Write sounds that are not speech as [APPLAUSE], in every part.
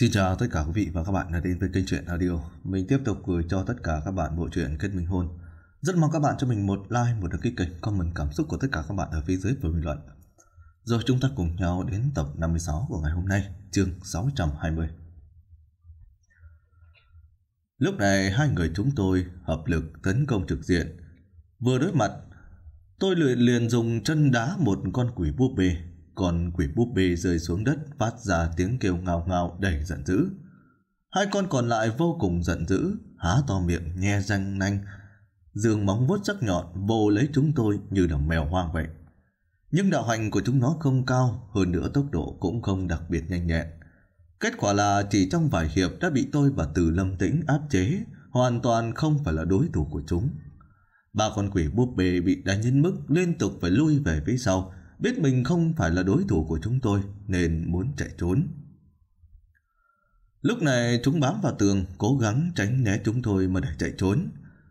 Xin chào tất cả quý vị và các bạn đã đến với kênh truyện audio. Mình tiếp tục gửi cho tất cả các bạn bộ truyện Kết Minh Hôn. Rất mong các bạn cho mình một like, một đăng ký kênh, comment cảm xúc của tất cả các bạn ở phía dưới và bình luận. Rồi chúng ta cùng nhau đến tập 56 của ngày hôm nay, chương 620. Lúc này hai người chúng tôi hợp lực tấn công trực diện. Vừa đối mặt, tôi liền, liền dùng chân đá một con quỷ búp bê con quỷ búp bê rơi xuống đất phát ra tiếng kêu ngào ngào đầy giận dữ. Hai con còn lại vô cùng giận dữ, há to miệng nhe răng nanh, dương móng vuốt sắc nhọn vô lấy chúng tôi như đầm mèo hoang vậy. Nhưng đạo hành của chúng nó không cao, hơn nữa tốc độ cũng không đặc biệt nhanh nhẹn. Kết quả là chỉ trong vài hiệp đã bị tôi và Từ Lâm Tĩnh áp chế, hoàn toàn không phải là đối thủ của chúng. Ba con quỷ búp bê bị đánh đến mức liên tục phải lui về phía sau, biết mình không phải là đối thủ của chúng tôi nên muốn chạy trốn. Lúc này chúng bám vào tường cố gắng tránh né chúng tôi mà để chạy trốn.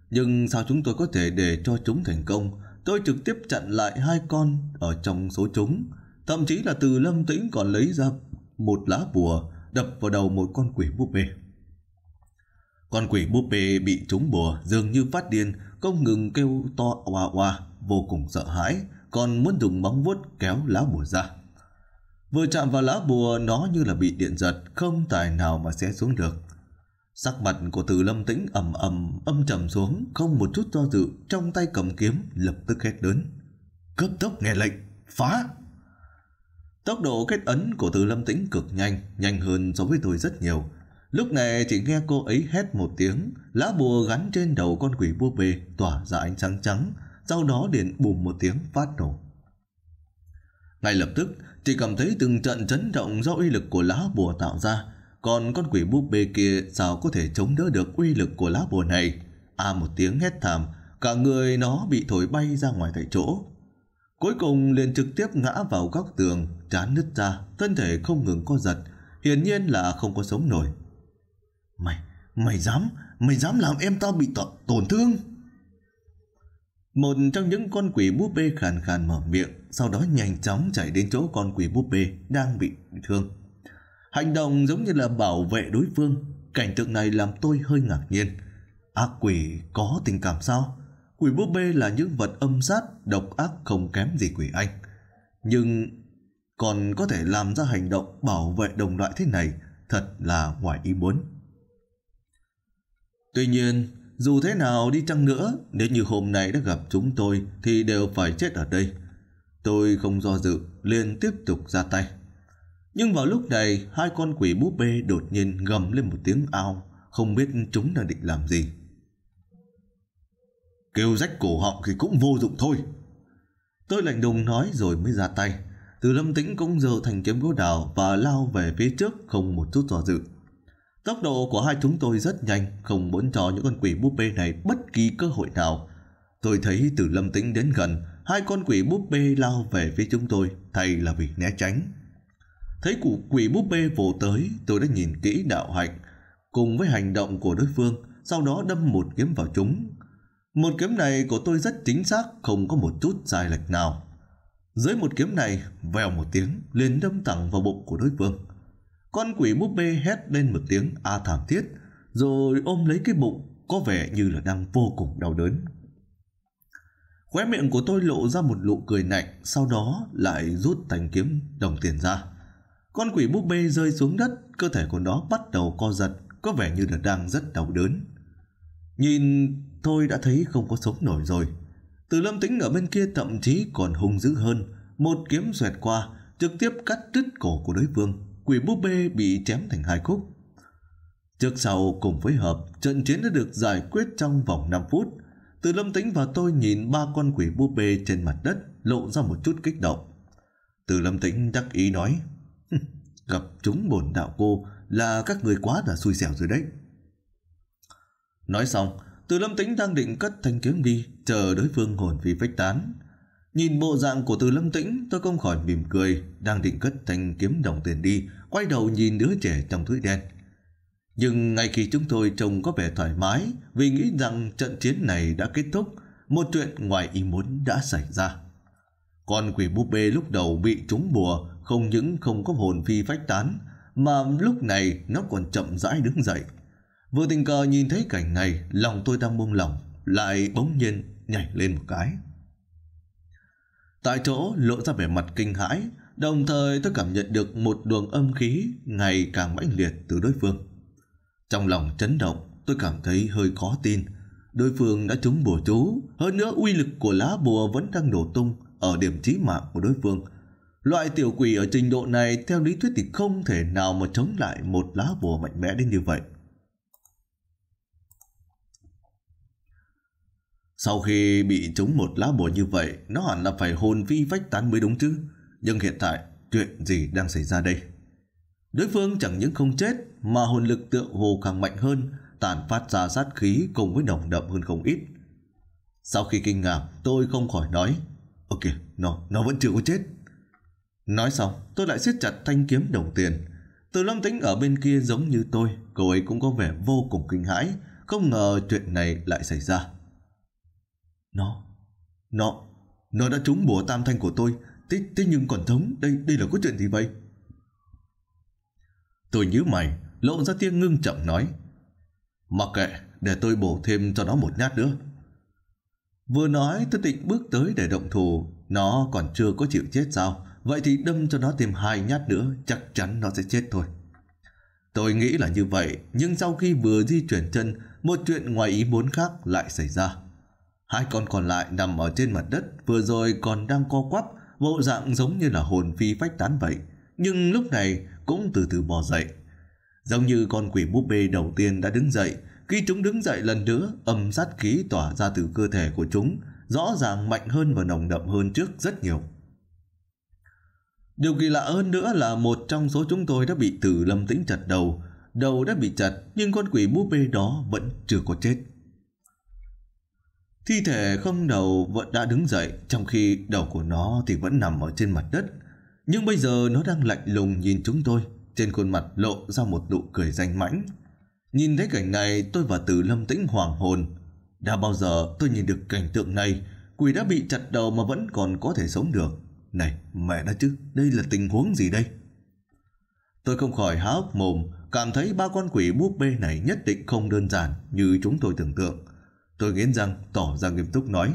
Nhưng sao chúng tôi có thể để cho chúng thành công? Tôi trực tiếp chặn lại hai con ở trong số chúng. Thậm chí là từ lâm tĩnh còn lấy ra một lá bùa đập vào đầu một con quỷ búp bê. Con quỷ búp bê bị trúng bùa dường như phát điên, không ngừng kêu to oa oa, vô cùng sợ hãi, còn muốn dùng móng vuốt kéo lá bùa ra. Vừa chạm vào lá bùa nó như là bị điện giật, không tài nào mà xé xuống được. Sắc mặt của Từ Lâm Tĩnh ầm ầm âm trầm xuống, không một chút do dự, trong tay cầm kiếm lập tức hét lớn. Cấp tốc nghe lệnh, phá! Tốc độ kết ấn của Từ Lâm Tĩnh cực nhanh, nhanh hơn so với tôi rất nhiều. Lúc này chỉ nghe cô ấy hét một tiếng, lá bùa gắn trên đầu con quỷ bua bề tỏa ra ánh sáng trắng, sau đó điện bùm một tiếng phát nổ. Ngay lập tức, chỉ cảm thấy từng trận chấn động do uy lực của lá bùa tạo ra, còn con quỷ búp bê kia sao có thể chống đỡ được uy lực của lá bùa này? A à, một tiếng hét thảm, cả người nó bị thổi bay ra ngoài tại chỗ. Cuối cùng liền trực tiếp ngã vào góc tường, chán nứt ra, thân thể không ngừng co giật, hiển nhiên là không có sống nổi. Mày, mày dám, mày dám làm em tao bị tổn thương? Một trong những con quỷ búp bê khàn khàn mở miệng, sau đó nhanh chóng chạy đến chỗ con quỷ búp bê đang bị thương. Hành động giống như là bảo vệ đối phương, cảnh tượng này làm tôi hơi ngạc nhiên. Ác quỷ có tình cảm sao? Quỷ búp bê là những vật âm sát, độc ác không kém gì quỷ anh. Nhưng còn có thể làm ra hành động bảo vệ đồng loại thế này thật là ngoài ý muốn. Tuy nhiên, dù thế nào đi chăng nữa, nếu như hôm nay đã gặp chúng tôi thì đều phải chết ở đây. Tôi không do dự, liền tiếp tục ra tay. Nhưng vào lúc này, hai con quỷ búp bê đột nhiên gầm lên một tiếng ao, không biết chúng đã định làm gì. Kêu rách cổ họng thì cũng vô dụng thôi. Tôi lạnh đùng nói rồi mới ra tay. Từ lâm tĩnh cũng giơ thành kiếm gỗ đào và lao về phía trước không một chút do dự. Tốc độ của hai chúng tôi rất nhanh, không muốn cho những con quỷ búp bê này bất kỳ cơ hội nào. Tôi thấy từ lâm tĩnh đến gần, hai con quỷ búp bê lao về phía chúng tôi, thay là vì né tránh. Thấy cụ quỷ búp bê vồ tới, tôi đã nhìn kỹ đạo hạnh, cùng với hành động của đối phương, sau đó đâm một kiếm vào chúng. Một kiếm này của tôi rất chính xác, không có một chút sai lệch nào. Dưới một kiếm này, vèo một tiếng, liền đâm thẳng vào bụng của đối phương. Con quỷ búp bê hét lên một tiếng a thảm thiết, rồi ôm lấy cái bụng có vẻ như là đang vô cùng đau đớn. Khóe miệng của tôi lộ ra một nụ cười lạnh, sau đó lại rút thanh kiếm đồng tiền ra. Con quỷ búp bê rơi xuống đất, cơ thể của nó bắt đầu co giật, có vẻ như là đang rất đau đớn. Nhìn tôi đã thấy không có sống nổi rồi. Từ lâm tính ở bên kia thậm chí còn hung dữ hơn, một kiếm xoẹt qua, trực tiếp cắt đứt cổ của đối phương quỷ búp bê bị chém thành hai khúc. Trước sau cùng với hợp, trận chiến đã được giải quyết trong vòng 5 phút. Từ Lâm Tĩnh và tôi nhìn ba con quỷ búp bê trên mặt đất lộ ra một chút kích động. Từ Lâm Tĩnh đắc ý nói, gặp chúng bổn đạo cô là các người quá là xui xẻo rồi đấy. Nói xong, Từ Lâm Tĩnh đang định cất thanh kiếm đi, chờ đối phương hồn phi phách tán. Nhìn bộ dạng của Từ Lâm Tĩnh, tôi không khỏi mỉm cười, đang định cất thanh kiếm đồng tiền đi, quay đầu nhìn đứa trẻ trong túi đen. Nhưng ngay khi chúng tôi trông có vẻ thoải mái vì nghĩ rằng trận chiến này đã kết thúc, một chuyện ngoài ý muốn đã xảy ra. Con quỷ búp bê lúc đầu bị trúng bùa, không những không có hồn phi phách tán, mà lúc này nó còn chậm rãi đứng dậy. Vừa tình cờ nhìn thấy cảnh này, lòng tôi đang buông lỏng, lại bỗng nhiên nhảy lên một cái. Tại chỗ lộ ra vẻ mặt kinh hãi, đồng thời tôi cảm nhận được một luồng âm khí ngày càng mãnh liệt từ đối phương. Trong lòng chấn động, tôi cảm thấy hơi khó tin. Đối phương đã trúng bùa chú, hơn nữa uy lực của lá bùa vẫn đang nổ tung ở điểm chí mạng của đối phương. Loại tiểu quỷ ở trình độ này theo lý thuyết thì không thể nào mà chống lại một lá bùa mạnh mẽ đến như vậy. Sau khi bị trúng một lá bùa như vậy, nó hẳn là phải hồn phi vách tán mới đúng chứ. Nhưng hiện tại, chuyện gì đang xảy ra đây? Đối phương chẳng những không chết, mà hồn lực tựa hồ càng mạnh hơn, tàn phát ra sát khí cùng với nồng đậm hơn không ít. Sau khi kinh ngạc, tôi không khỏi nói, Ok, nó, nó vẫn chưa có chết. Nói xong, tôi lại siết chặt thanh kiếm đồng tiền. Từ lâm tính ở bên kia giống như tôi, cậu ấy cũng có vẻ vô cùng kinh hãi, không ngờ chuyện này lại xảy ra. Nó, nó, nó đã trúng bùa tam thanh của tôi. Thế, thế nhưng còn thống, đây đây là có chuyện gì vậy? Tôi nhớ mày, lộ ra tiếng ngưng chậm nói. Mặc kệ, để tôi bổ thêm cho nó một nhát nữa. Vừa nói tôi định bước tới để động thủ, nó còn chưa có chịu chết sao? Vậy thì đâm cho nó thêm hai nhát nữa, chắc chắn nó sẽ chết thôi. Tôi nghĩ là như vậy, nhưng sau khi vừa di chuyển chân, một chuyện ngoài ý muốn khác lại xảy ra. Hai con còn lại nằm ở trên mặt đất, vừa rồi còn đang co quắp, bộ dạng giống như là hồn phi phách tán vậy. Nhưng lúc này cũng từ từ bò dậy. Giống như con quỷ búp bê đầu tiên đã đứng dậy, khi chúng đứng dậy lần nữa, âm sát khí tỏa ra từ cơ thể của chúng, rõ ràng mạnh hơn và nồng đậm hơn trước rất nhiều. Điều kỳ lạ hơn nữa là một trong số chúng tôi đã bị tử lâm tĩnh chặt đầu, đầu đã bị chặt nhưng con quỷ búp bê đó vẫn chưa có chết. Thi thể không đầu vẫn đã đứng dậy trong khi đầu của nó thì vẫn nằm ở trên mặt đất. Nhưng bây giờ nó đang lạnh lùng nhìn chúng tôi trên khuôn mặt lộ ra một nụ cười danh mãnh. Nhìn thấy cảnh này tôi và Tử Lâm tĩnh hoàng hồn. Đã bao giờ tôi nhìn được cảnh tượng này quỷ đã bị chặt đầu mà vẫn còn có thể sống được. Này mẹ nó chứ đây là tình huống gì đây? Tôi không khỏi há hốc mồm cảm thấy ba con quỷ búp bê này nhất định không đơn giản như chúng tôi tưởng tượng. Tôi nghiến răng, tỏ ra nghiêm túc nói.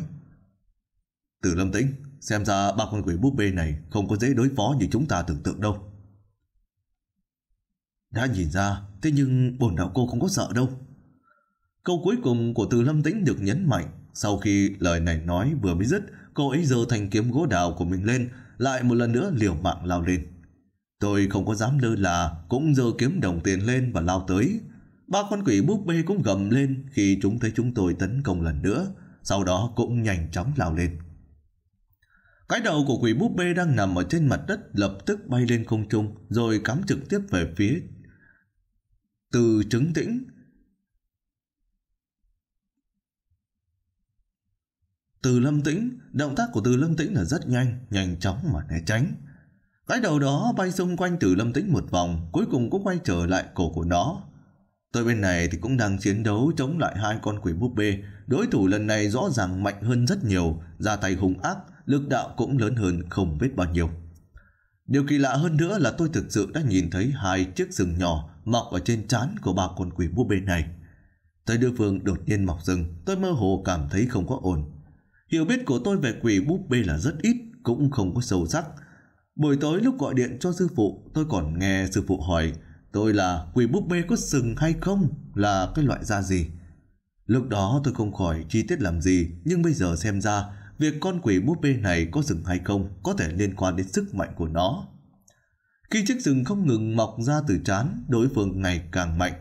Từ lâm tĩnh, xem ra ba con quỷ búp bê này không có dễ đối phó như chúng ta tưởng tượng đâu. Đã nhìn ra, thế nhưng bổn đạo cô không có sợ đâu. Câu cuối cùng của từ lâm tĩnh được nhấn mạnh. Sau khi lời này nói vừa mới dứt, cô ấy giơ thanh kiếm gỗ đào của mình lên, lại một lần nữa liều mạng lao lên. Tôi không có dám lơ là, cũng giơ kiếm đồng tiền lên và lao tới. Ba con quỷ búp bê cũng gầm lên khi chúng thấy chúng tôi tấn công lần nữa, sau đó cũng nhanh chóng lao lên. Cái đầu của quỷ búp bê đang nằm ở trên mặt đất lập tức bay lên không trung rồi cắm trực tiếp về phía từ trứng tĩnh. Từ lâm tĩnh, động tác của từ lâm tĩnh là rất nhanh, nhanh chóng mà né tránh. Cái đầu đó bay xung quanh từ lâm tĩnh một vòng, cuối cùng cũng quay trở lại cổ của nó, Tôi bên này thì cũng đang chiến đấu chống lại hai con quỷ búp bê. Đối thủ lần này rõ ràng mạnh hơn rất nhiều, ra tay hung ác, lực đạo cũng lớn hơn không biết bao nhiêu. Điều kỳ lạ hơn nữa là tôi thực sự đã nhìn thấy hai chiếc rừng nhỏ mọc ở trên trán của ba con quỷ búp bê này. Tới đưa phương đột nhiên mọc rừng, tôi mơ hồ cảm thấy không có ổn. Hiểu biết của tôi về quỷ búp bê là rất ít, cũng không có sâu sắc. Buổi tối lúc gọi điện cho sư phụ, tôi còn nghe sư phụ hỏi tôi là quỷ búp bê có sừng hay không là cái loại da gì. Lúc đó tôi không khỏi chi tiết làm gì, nhưng bây giờ xem ra việc con quỷ búp bê này có sừng hay không có thể liên quan đến sức mạnh của nó. Khi chiếc sừng không ngừng mọc ra từ trán, đối phương ngày càng mạnh,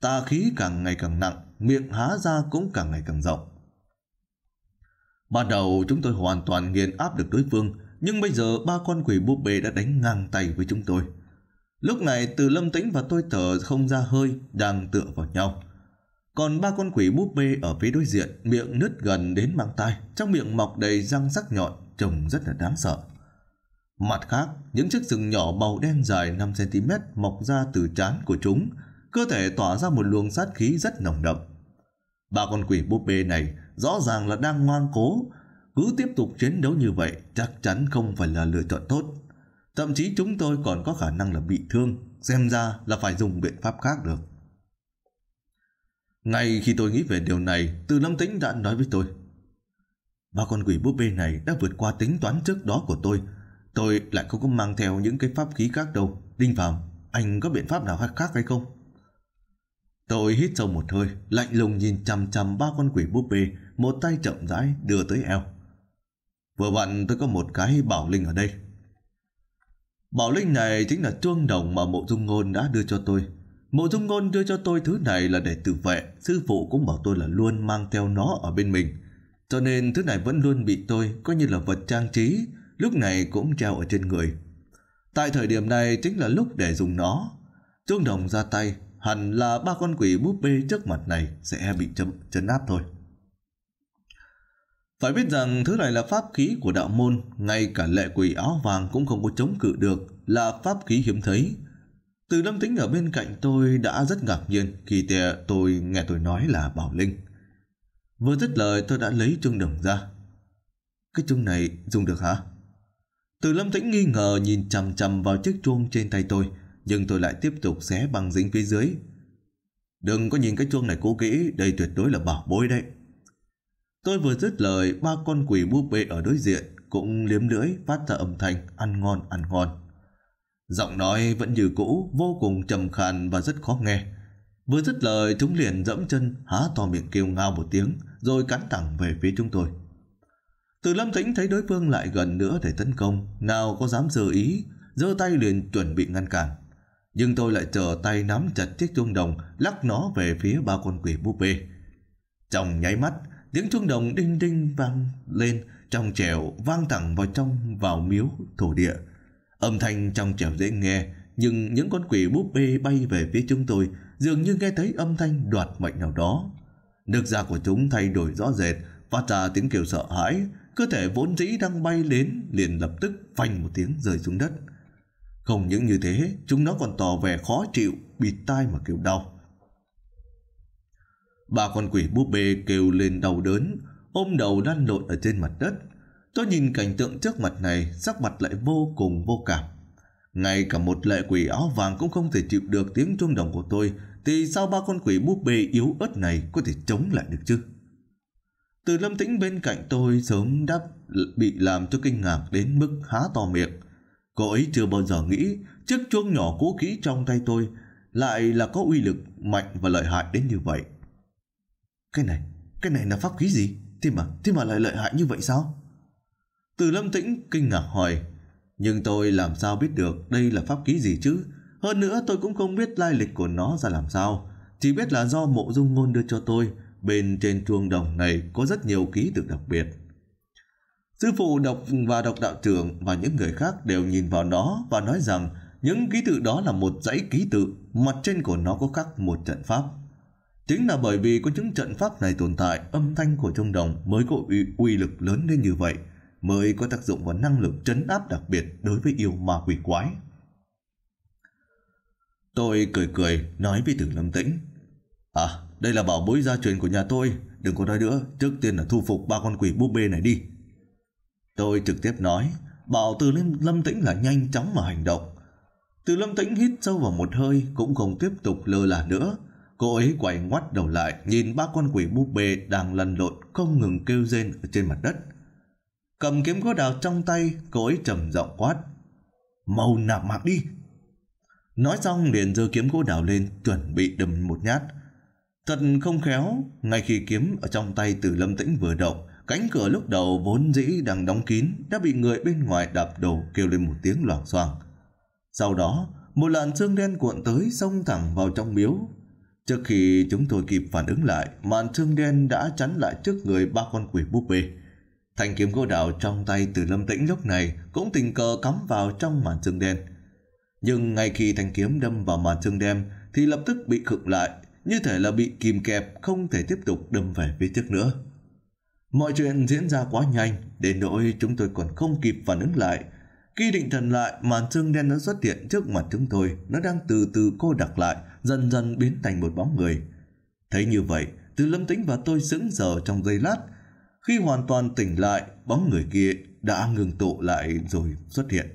tà khí càng ngày càng nặng, miệng há ra cũng càng ngày càng rộng. Ban đầu chúng tôi hoàn toàn nghiền áp được đối phương, nhưng bây giờ ba con quỷ búp bê đã đánh ngang tay với chúng tôi. Lúc này từ lâm tĩnh và tôi thở không ra hơi đang tựa vào nhau. Còn ba con quỷ búp bê ở phía đối diện miệng nứt gần đến mang tai, trong miệng mọc đầy răng sắc nhọn, trông rất là đáng sợ. Mặt khác, những chiếc sừng nhỏ màu đen dài 5cm mọc ra từ trán của chúng, cơ thể tỏa ra một luồng sát khí rất nồng đậm. Ba con quỷ búp bê này rõ ràng là đang ngoan cố, cứ tiếp tục chiến đấu như vậy chắc chắn không phải là lựa chọn tốt. Thậm chí chúng tôi còn có khả năng là bị thương, xem ra là phải dùng biện pháp khác được. Ngay khi tôi nghĩ về điều này, Từ Lâm Tĩnh đã nói với tôi. Ba con quỷ búp bê này đã vượt qua tính toán trước đó của tôi. Tôi lại không có mang theo những cái pháp khí khác đâu. Đinh Phạm, anh có biện pháp nào khác hay không? Tôi hít sâu một hơi, lạnh lùng nhìn chằm chằm ba con quỷ búp bê, một tay chậm rãi đưa tới eo. Vừa vặn tôi có một cái bảo linh ở đây, Bảo linh này chính là chuông đồng mà mộ dung ngôn đã đưa cho tôi. Mộ dung ngôn đưa cho tôi thứ này là để tự vệ. Sư phụ cũng bảo tôi là luôn mang theo nó ở bên mình. Cho nên thứ này vẫn luôn bị tôi coi như là vật trang trí. Lúc này cũng treo ở trên người. Tại thời điểm này chính là lúc để dùng nó. Chuông đồng ra tay. Hẳn là ba con quỷ búp bê trước mặt này sẽ bị chấn áp thôi. Phải biết rằng thứ này là pháp khí của đạo môn, ngay cả lệ quỷ áo vàng cũng không có chống cự được, là pháp khí hiếm thấy. Từ lâm tính ở bên cạnh tôi đã rất ngạc nhiên khi tôi nghe tôi nói là Bảo Linh. Vừa dứt lời tôi đã lấy chung đồng ra. Cái chung này dùng được hả? Từ lâm tĩnh nghi ngờ nhìn chằm chằm vào chiếc chuông trên tay tôi, nhưng tôi lại tiếp tục xé bằng dính phía dưới. Đừng có nhìn cái chuông này cố kỹ, đây tuyệt đối là bảo bối đấy. Tôi vừa dứt lời, ba con quỷ búp bê ở đối diện cũng liếm lưỡi phát ra âm thanh ăn ngon ăn ngon. Giọng nói vẫn như cũ, vô cùng trầm khàn và rất khó nghe. Vừa dứt lời, chúng liền dẫm chân, há to miệng kêu ngao một tiếng, rồi cắn thẳng về phía chúng tôi. Từ lâm tĩnh thấy đối phương lại gần nữa để tấn công, nào có dám dơ ý, giơ tay liền chuẩn bị ngăn cản. Nhưng tôi lại trở tay nắm chặt chiếc chuông đồng, lắc nó về phía ba con quỷ búp bê. Trong nháy mắt, Tiếng chuông đồng đinh đinh vang lên trong trẻo vang thẳng vào trong vào miếu thổ địa. Âm thanh trong trẻo dễ nghe, nhưng những con quỷ búp bê bay về phía chúng tôi dường như nghe thấy âm thanh đoạt mệnh nào đó. Nước da của chúng thay đổi rõ rệt, phát ra tiếng kêu sợ hãi, cơ thể vốn dĩ đang bay đến liền lập tức phanh một tiếng rơi xuống đất. Không những như thế, chúng nó còn tỏ vẻ khó chịu, bịt tai mà kêu đau. Ba con quỷ búp bê kêu lên đau đớn, ôm đầu lăn lộn ở trên mặt đất. Tôi nhìn cảnh tượng trước mặt này, sắc mặt lại vô cùng vô cảm. Ngay cả một lệ quỷ áo vàng cũng không thể chịu được tiếng trung đồng của tôi, thì sao ba con quỷ búp bê yếu ớt này có thể chống lại được chứ? Từ lâm tĩnh bên cạnh tôi sớm đã bị làm cho kinh ngạc đến mức há to miệng. Cô ấy chưa bao giờ nghĩ chiếc chuông nhỏ cũ kỹ trong tay tôi lại là có uy lực mạnh và lợi hại đến như vậy. Cái này, cái này là pháp khí gì? Thế mà, thế mà lại lợi hại như vậy sao? Từ lâm tĩnh kinh ngạc hỏi Nhưng tôi làm sao biết được đây là pháp khí gì chứ? Hơn nữa tôi cũng không biết lai lịch của nó ra làm sao Chỉ biết là do mộ dung ngôn đưa cho tôi Bên trên chuông đồng này có rất nhiều ký tự đặc biệt Sư phụ đọc và đọc đạo trưởng và những người khác đều nhìn vào nó và nói rằng những ký tự đó là một dãy ký tự, mặt trên của nó có khắc một trận pháp. Chính là bởi vì có những trận pháp này tồn tại, âm thanh của trung đồng mới có uy, uy lực lớn đến như vậy, mới có tác dụng và năng lực trấn áp đặc biệt đối với yêu ma quỷ quái. Tôi cười cười nói với Tử Lâm Tĩnh. À, đây là bảo bối gia truyền của nhà tôi, đừng có nói nữa, trước tiên là thu phục ba con quỷ búp bê này đi. Tôi trực tiếp nói, bảo Từ Lâm Tĩnh là nhanh chóng mà hành động. Từ Lâm Tĩnh hít sâu vào một hơi cũng không tiếp tục lơ là nữa, Cô ấy quay ngoắt đầu lại nhìn ba con quỷ búp bê đang lăn lộn không ngừng kêu rên ở trên mặt đất. Cầm kiếm gỗ đào trong tay, cô ấy trầm giọng quát. Màu nạp mạc đi! Nói xong liền giơ kiếm gỗ đào lên chuẩn bị đâm một nhát. Thật không khéo, ngay khi kiếm ở trong tay từ lâm tĩnh vừa động, cánh cửa lúc đầu vốn dĩ đang đóng kín đã bị người bên ngoài đạp đổ kêu lên một tiếng loảng xoảng. Sau đó, một làn xương đen cuộn tới xông thẳng vào trong miếu, Trước khi chúng tôi kịp phản ứng lại, màn thương đen đã chắn lại trước người ba con quỷ búp bê. Thanh kiếm gỗ đạo trong tay từ lâm tĩnh lúc này cũng tình cờ cắm vào trong màn thương đen. Nhưng ngay khi thanh kiếm đâm vào màn thương đen thì lập tức bị khựng lại, như thể là bị kìm kẹp không thể tiếp tục đâm về phía trước nữa. Mọi chuyện diễn ra quá nhanh, đến nỗi chúng tôi còn không kịp phản ứng lại. Khi định thần lại, màn thương đen đã xuất hiện trước mặt chúng tôi, nó đang từ từ cô đặc lại dần dần biến thành một bóng người. Thấy như vậy, từ lâm tĩnh và tôi sững giờ trong giây lát. Khi hoàn toàn tỉnh lại, bóng người kia đã ngừng tụ lại rồi xuất hiện.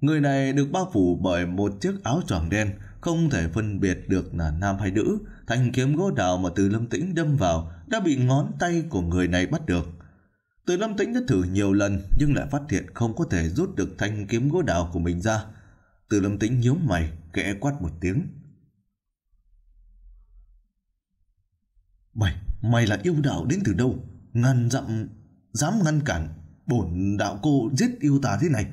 Người này được bao phủ bởi một chiếc áo choàng đen, không thể phân biệt được là nam hay nữ. Thanh kiếm gỗ đào mà từ lâm tĩnh đâm vào đã bị ngón tay của người này bắt được. Từ lâm tĩnh đã thử nhiều lần nhưng lại phát hiện không có thể rút được thanh kiếm gỗ đào của mình ra. Từ lâm tĩnh nhíu mày, kẽ quát một tiếng. Mày, mày là yêu đạo đến từ đâu? Ngăn dặm, dám ngăn cản, bổn đạo cô giết yêu tà thế này.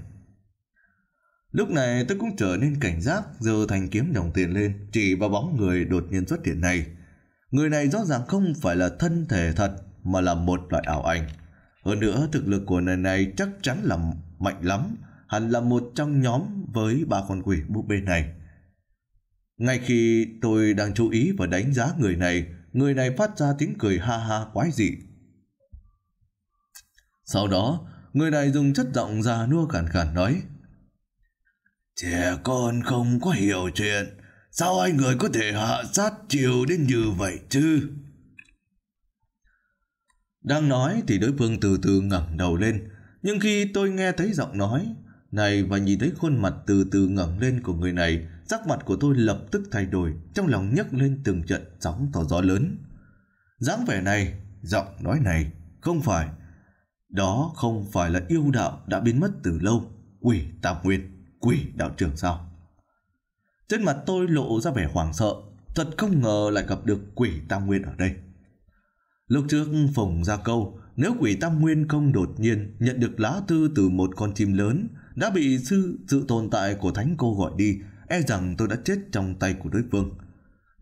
Lúc này tôi cũng trở nên cảnh giác, giờ thành kiếm đồng tiền lên, chỉ vào bóng người đột nhiên xuất hiện này. Người này rõ ràng không phải là thân thể thật, mà là một loại ảo ảnh. Hơn nữa, thực lực của người này chắc chắn là mạnh lắm, hắn là một trong nhóm với ba con quỷ búp bê này. Ngay khi tôi đang chú ý và đánh giá người này, người này phát ra tiếng cười ha ha quái dị. Sau đó, người này dùng chất giọng già nua khàn khàn nói Trẻ con không có hiểu chuyện, sao anh người có thể hạ sát chiều đến như vậy chứ? Đang nói thì đối phương từ từ ngẩng đầu lên, nhưng khi tôi nghe thấy giọng nói, này và nhìn thấy khuôn mặt từ từ ngẩng lên của người này, sắc mặt của tôi lập tức thay đổi, trong lòng nhấc lên từng trận sóng to gió lớn. dáng vẻ này, giọng nói này, không phải. Đó không phải là yêu đạo đã biến mất từ lâu, quỷ tạp nguyên, quỷ đạo trưởng sao? Trên mặt tôi lộ ra vẻ hoảng sợ, thật không ngờ lại gặp được quỷ tam nguyên ở đây. Lúc trước Phùng ra câu, nếu quỷ tam nguyên không đột nhiên nhận được lá thư từ một con chim lớn đã bị sư sự tồn tại của thánh cô gọi đi, e rằng tôi đã chết trong tay của đối phương.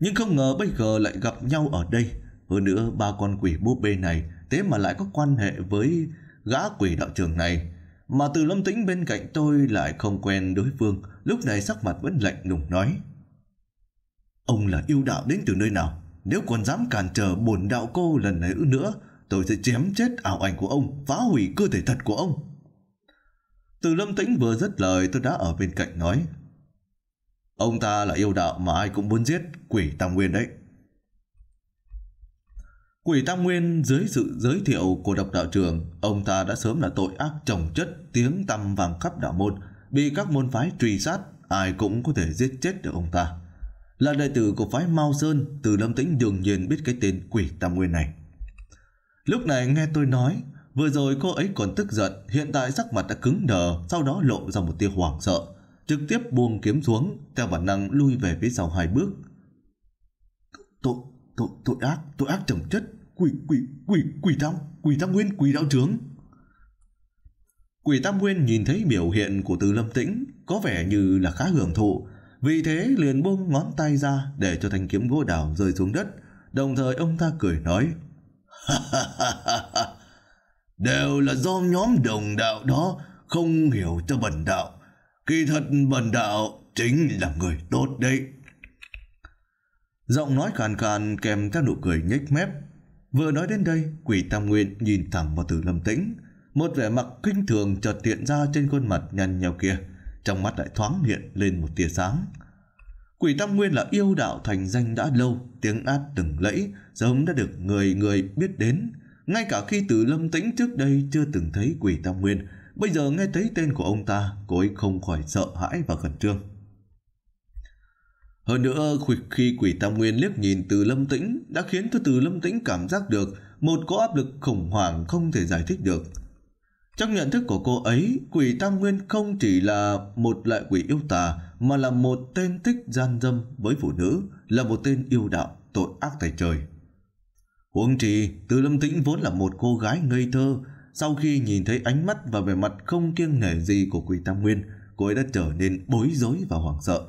Nhưng không ngờ bây giờ lại gặp nhau ở đây. Hơn nữa ba con quỷ búp bê này thế mà lại có quan hệ với gã quỷ đạo trưởng này. Mà từ lâm tĩnh bên cạnh tôi lại không quen đối phương, lúc này sắc mặt vẫn lạnh lùng nói. Ông là yêu đạo đến từ nơi nào? Nếu còn dám cản trở bổn đạo cô lần này nữa, tôi sẽ chém chết ảo ảnh của ông, phá hủy cơ thể thật của ông. Từ lâm tĩnh vừa dứt lời tôi đã ở bên cạnh nói. Ông ta là yêu đạo mà ai cũng muốn giết, quỷ Tam Nguyên đấy. Quỷ Tam Nguyên dưới sự giới thiệu của độc đạo trường, ông ta đã sớm là tội ác trồng chất, tiếng tăm vàng khắp đạo môn, bị các môn phái truy sát, ai cũng có thể giết chết được ông ta. Là đệ tử của phái Mao Sơn, từ Lâm Tĩnh đương nhiên biết cái tên quỷ Tam Nguyên này. Lúc này nghe tôi nói, vừa rồi cô ấy còn tức giận, hiện tại sắc mặt đã cứng đờ, sau đó lộ ra một tia hoảng sợ, trực tiếp buông kiếm xuống, theo bản năng lui về phía sau hai bước. Tội, tội, tội ác, tội ác trầm chất, quỷ, quỷ, quỷ, quỷ tam, quỷ tam nguyên, quỷ đạo trướng. Quỷ Tam Nguyên nhìn thấy biểu hiện của Từ Lâm Tĩnh có vẻ như là khá hưởng thụ, vì thế liền buông ngón tay ra để cho thanh kiếm gỗ đào rơi xuống đất, đồng thời ông ta cười nói: [LAUGHS] Đều là do nhóm đồng đạo đó không hiểu cho bần đạo. Kỳ thật bần đạo chính là người tốt đấy. Giọng nói càn càn kèm theo nụ cười nhếch mép. Vừa nói đến đây, quỷ Tam Nguyên nhìn thẳng vào Tử Lâm Tĩnh. Một vẻ mặt kinh thường chợt hiện ra trên khuôn mặt nhăn nhèo kia. Trong mắt lại thoáng hiện lên một tia sáng. Quỷ Tam Nguyên là yêu đạo thành danh đã lâu, tiếng át từng lẫy, sớm đã được người người biết đến. Ngay cả khi từ lâm tĩnh trước đây chưa từng thấy quỷ Tam Nguyên, bây giờ nghe thấy tên của ông ta, cô ấy không khỏi sợ hãi và khẩn trương. Hơn nữa, khi quỷ Tam Nguyên liếc nhìn từ lâm tĩnh đã khiến cho từ lâm tĩnh cảm giác được một có áp lực khủng hoảng không thể giải thích được. Trong nhận thức của cô ấy, quỷ Tam Nguyên không chỉ là một loại quỷ yêu tà, mà là một tên thích gian dâm với phụ nữ, là một tên yêu đạo, tội ác tài trời. Huống trì, Từ Lâm Tĩnh vốn là một cô gái ngây thơ, sau khi nhìn thấy ánh mắt và vẻ mặt không kiêng nể gì của quỷ Tam Nguyên, cô ấy đã trở nên bối rối và hoảng sợ.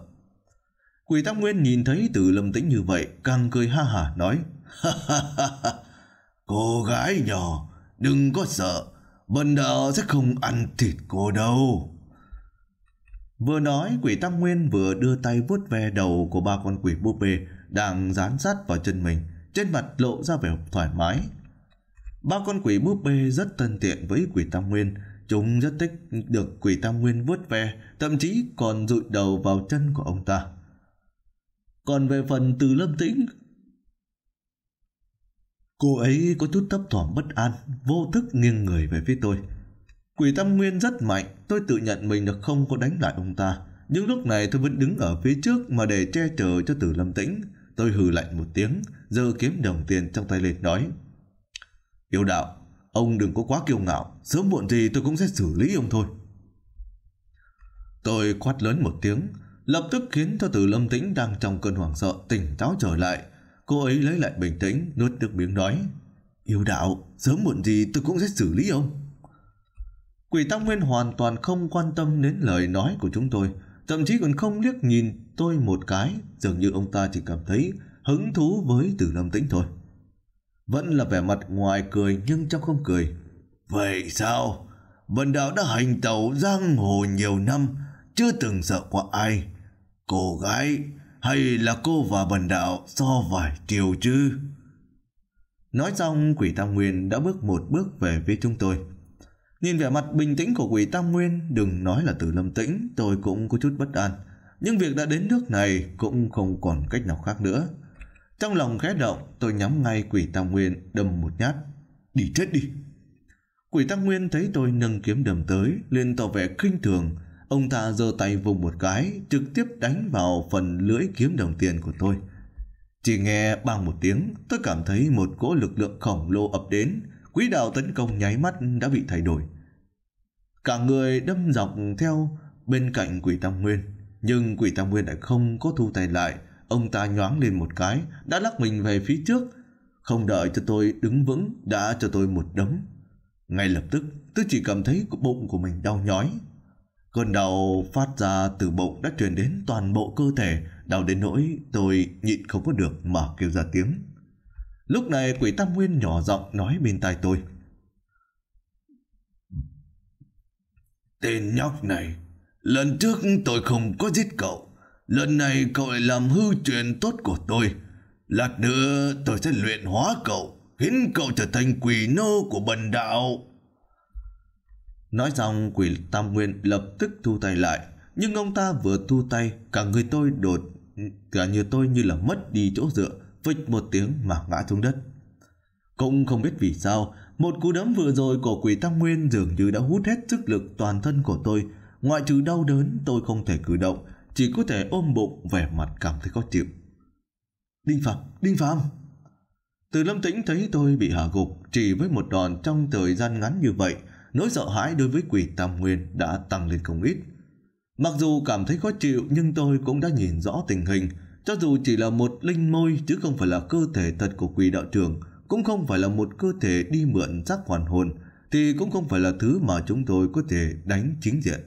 Quỷ Tam Nguyên nhìn thấy Từ Lâm Tĩnh như vậy, càng cười ha hả nói, Cô gái nhỏ, đừng có sợ, bần đạo sẽ không ăn thịt cô đâu. Vừa nói quỷ tam nguyên vừa đưa tay vuốt ve đầu của ba con quỷ búp bê đang dán sát vào chân mình, trên mặt lộ ra vẻ thoải mái. Ba con quỷ búp bê rất thân thiện với quỷ tam nguyên, chúng rất thích được quỷ tam nguyên vuốt ve, thậm chí còn rụi đầu vào chân của ông ta. Còn về phần từ lâm tĩnh, Cô ấy có chút thấp thỏm bất an, vô thức nghiêng người về phía tôi. Quỷ tâm nguyên rất mạnh, tôi tự nhận mình là không có đánh lại ông ta. Nhưng lúc này tôi vẫn đứng ở phía trước mà để che chở cho tử lâm tĩnh. Tôi hừ lạnh một tiếng, giơ kiếm đồng tiền trong tay lên nói. Yêu đạo, ông đừng có quá kiêu ngạo, sớm muộn gì tôi cũng sẽ xử lý ông thôi. Tôi quát lớn một tiếng, lập tức khiến cho tử lâm tĩnh đang trong cơn hoảng sợ tỉnh táo trở lại cô ấy lấy lại bình tĩnh, nuốt nước miếng nói. Yêu đạo, sớm muộn gì tôi cũng sẽ xử lý ông. Quỷ tóc nguyên hoàn toàn không quan tâm đến lời nói của chúng tôi, thậm chí còn không liếc nhìn tôi một cái, dường như ông ta chỉ cảm thấy hứng thú với từ lâm tĩnh thôi. Vẫn là vẻ mặt ngoài cười nhưng trong không cười. Vậy sao? Vân đạo đã hành tẩu giang hồ nhiều năm, chưa từng sợ qua ai. Cô gái hay là cô và bần đạo so vài chiều chứ? Nói xong quỷ tam nguyên đã bước một bước về phía chúng tôi. Nhìn vẻ mặt bình tĩnh của quỷ tam nguyên đừng nói là từ lâm tĩnh tôi cũng có chút bất an. Nhưng việc đã đến nước này cũng không còn cách nào khác nữa. Trong lòng khẽ động tôi nhắm ngay quỷ tam nguyên đâm một nhát. Đi chết đi! Quỷ tam nguyên thấy tôi nâng kiếm đầm tới liền tỏ vẻ khinh thường Ông ta giơ tay vùng một cái, trực tiếp đánh vào phần lưỡi kiếm đồng tiền của tôi. Chỉ nghe bằng một tiếng, tôi cảm thấy một cỗ lực lượng khổng lồ ập đến, quỹ đạo tấn công nháy mắt đã bị thay đổi. Cả người đâm dọc theo bên cạnh quỷ Tam Nguyên, nhưng quỷ Tam Nguyên lại không có thu tay lại, ông ta nhoáng lên một cái, đã lắc mình về phía trước, không đợi cho tôi đứng vững đã cho tôi một đấm. Ngay lập tức, tôi chỉ cảm thấy bụng của mình đau nhói, Cơn đau phát ra từ bụng đã truyền đến toàn bộ cơ thể, đau đến nỗi tôi nhịn không có được mà kêu ra tiếng. Lúc này quỷ Tam Nguyên nhỏ giọng nói bên tai tôi. Tên nhóc này, lần trước tôi không có giết cậu. Lần này cậu lại làm hư truyền tốt của tôi. Lát nữa tôi sẽ luyện hóa cậu, khiến cậu trở thành quỷ nô của bần đạo. Nói xong quỷ tam nguyên lập tức thu tay lại. Nhưng ông ta vừa thu tay, cả người tôi đột, cả như tôi như là mất đi chỗ dựa, vịch một tiếng mà ngã xuống đất. Cũng không biết vì sao, một cú đấm vừa rồi của quỷ tam nguyên dường như đã hút hết sức lực toàn thân của tôi. Ngoại trừ đau đớn tôi không thể cử động, chỉ có thể ôm bụng vẻ mặt cảm thấy khó chịu. Đinh Phạm, Đinh Phạm! Từ lâm tĩnh thấy tôi bị hạ gục chỉ với một đòn trong thời gian ngắn như vậy, nỗi sợ hãi đối với quỷ tam nguyên đã tăng lên không ít. Mặc dù cảm thấy khó chịu nhưng tôi cũng đã nhìn rõ tình hình, cho dù chỉ là một linh môi chứ không phải là cơ thể thật của quỷ đạo trưởng, cũng không phải là một cơ thể đi mượn giác hoàn hồn, thì cũng không phải là thứ mà chúng tôi có thể đánh chính diện.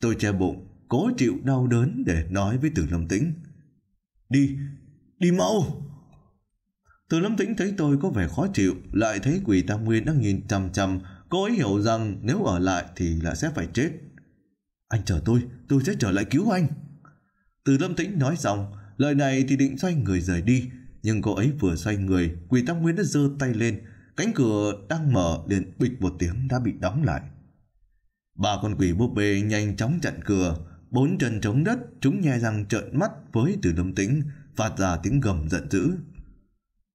Tôi che bụng, cố chịu đau đớn để nói với Từ Lâm Tĩnh. Đi, đi mau! Từ Lâm Tĩnh thấy tôi có vẻ khó chịu, lại thấy quỷ Tam Nguyên đang nhìn chằm chằm cô ấy hiểu rằng nếu ở lại thì lại sẽ phải chết. Anh chờ tôi, tôi sẽ trở lại cứu anh. Từ Lâm Tĩnh nói xong, lời này thì định xoay người rời đi, nhưng cô ấy vừa xoay người, Quỳ Tam Nguyên đã giơ tay lên, cánh cửa đang mở liền bịch một tiếng đã bị đóng lại. Ba con quỷ búp bê nhanh chóng chặn cửa, bốn chân chống đất, chúng nghe răng trợn mắt với Từ Lâm Tĩnh, phát ra tiếng gầm giận dữ.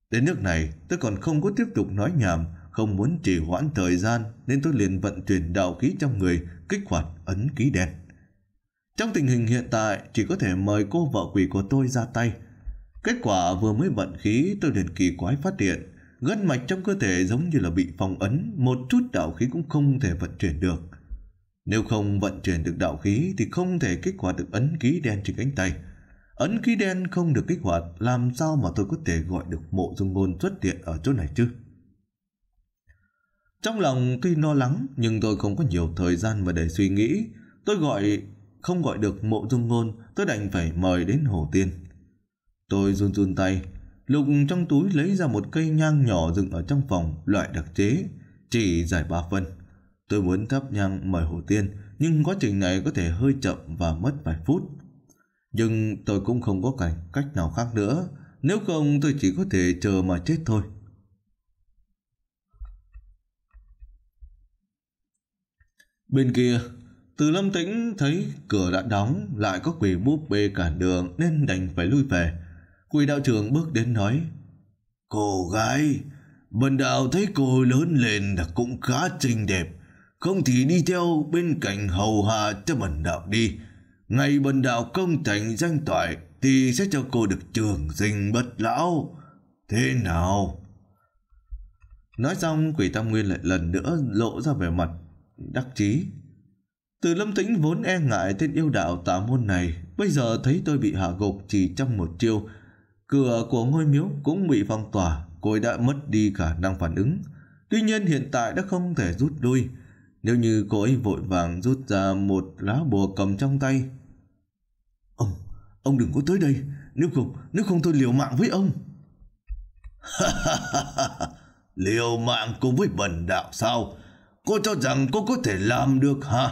Đến nước này, tôi còn không có tiếp tục nói nhảm, không muốn trì hoãn thời gian nên tôi liền vận chuyển đạo khí trong người, kích hoạt ấn ký đen. Trong tình hình hiện tại, chỉ có thể mời cô vợ quỷ của tôi ra tay. Kết quả vừa mới vận khí tôi liền kỳ quái phát hiện, gân mạch trong cơ thể giống như là bị phong ấn, một chút đạo khí cũng không thể vận chuyển được. Nếu không vận chuyển được đạo khí thì không thể kích hoạt được ấn ký đen trên cánh tay. Ấn ký đen không được kích hoạt, làm sao mà tôi có thể gọi được mộ dung ngôn xuất hiện ở chỗ này chứ? Trong lòng tuy lo lắng nhưng tôi không có nhiều thời gian mà để suy nghĩ. Tôi gọi không gọi được mộ dung ngôn, tôi đành phải mời đến Hồ Tiên. Tôi run run tay, lục trong túi lấy ra một cây nhang nhỏ dựng ở trong phòng, loại đặc chế, chỉ dài ba phân. Tôi muốn thắp nhang mời Hồ Tiên, nhưng quá trình này có thể hơi chậm và mất vài phút. Nhưng tôi cũng không có cảnh cách nào khác nữa, nếu không tôi chỉ có thể chờ mà chết thôi. Bên kia, từ lâm tĩnh thấy cửa đã đóng lại có quỷ búp bê cản đường nên đành phải lui về. Quỷ đạo trưởng bước đến nói Cô gái, bần đạo thấy cô lớn lên là cũng khá trình đẹp. Không thì đi theo bên cạnh hầu hạ cho bần đạo đi. Ngày bần đạo công thành danh toại thì sẽ cho cô được trường sinh bất lão. Thế nào? Nói xong quỷ tam nguyên lại lần nữa lộ ra vẻ mặt đắc chí. Từ lâm tĩnh vốn e ngại tên yêu đạo tà môn này, bây giờ thấy tôi bị hạ gục chỉ trong một chiêu. Cửa của ngôi miếu cũng bị phong tỏa, cô ấy đã mất đi khả năng phản ứng. Tuy nhiên hiện tại đã không thể rút lui. Nếu như cô ấy vội vàng rút ra một lá bùa cầm trong tay. Ông, ông đừng có tới đây, nếu không, nếu không tôi liều mạng với ông. [LAUGHS] liều mạng cùng với bần đạo sao? Cô cho rằng cô có thể làm được hả?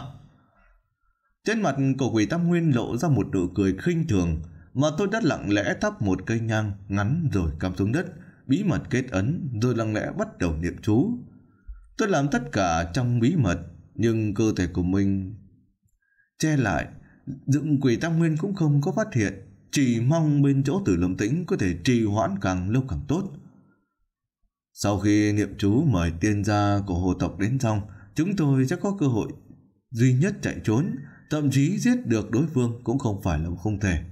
Trên mặt của quỷ tam nguyên lộ ra một nụ cười khinh thường mà tôi đã lặng lẽ thắp một cây nhang ngắn rồi cắm xuống đất bí mật kết ấn rồi lặng lẽ bắt đầu niệm chú. Tôi làm tất cả trong bí mật nhưng cơ thể của mình che lại dựng quỷ tam nguyên cũng không có phát hiện chỉ mong bên chỗ tử lâm tĩnh có thể trì hoãn càng lâu càng tốt sau khi niệm chú mời tiên gia của hồ tộc đến xong, chúng tôi chắc có cơ hội duy nhất chạy trốn, thậm chí giết được đối phương cũng không phải là không thể.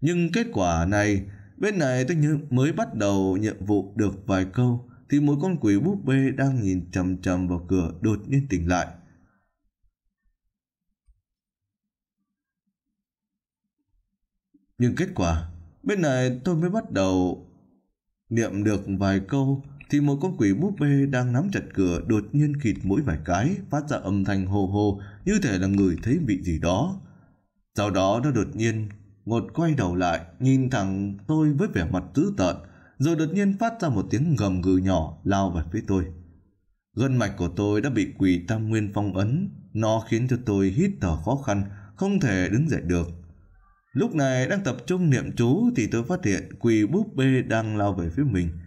Nhưng kết quả này, bên này tôi nhớ mới bắt đầu nhiệm vụ được vài câu, thì một con quỷ búp bê đang nhìn chầm chầm vào cửa đột nhiên tỉnh lại. Nhưng kết quả, bên này tôi mới bắt đầu Niệm được vài câu thì một con quỷ búp bê đang nắm chặt cửa đột nhiên khịt mũi vài cái phát ra âm thanh hồ hồ như thể là người thấy vị gì đó. Sau đó nó đột nhiên ngột quay đầu lại nhìn thẳng tôi với vẻ mặt dữ tợn rồi đột nhiên phát ra một tiếng gầm gừ nhỏ lao về phía tôi. Gân mạch của tôi đã bị quỷ tam nguyên phong ấn nó khiến cho tôi hít thở khó khăn không thể đứng dậy được. Lúc này đang tập trung niệm chú thì tôi phát hiện quỷ búp bê đang lao về phía mình.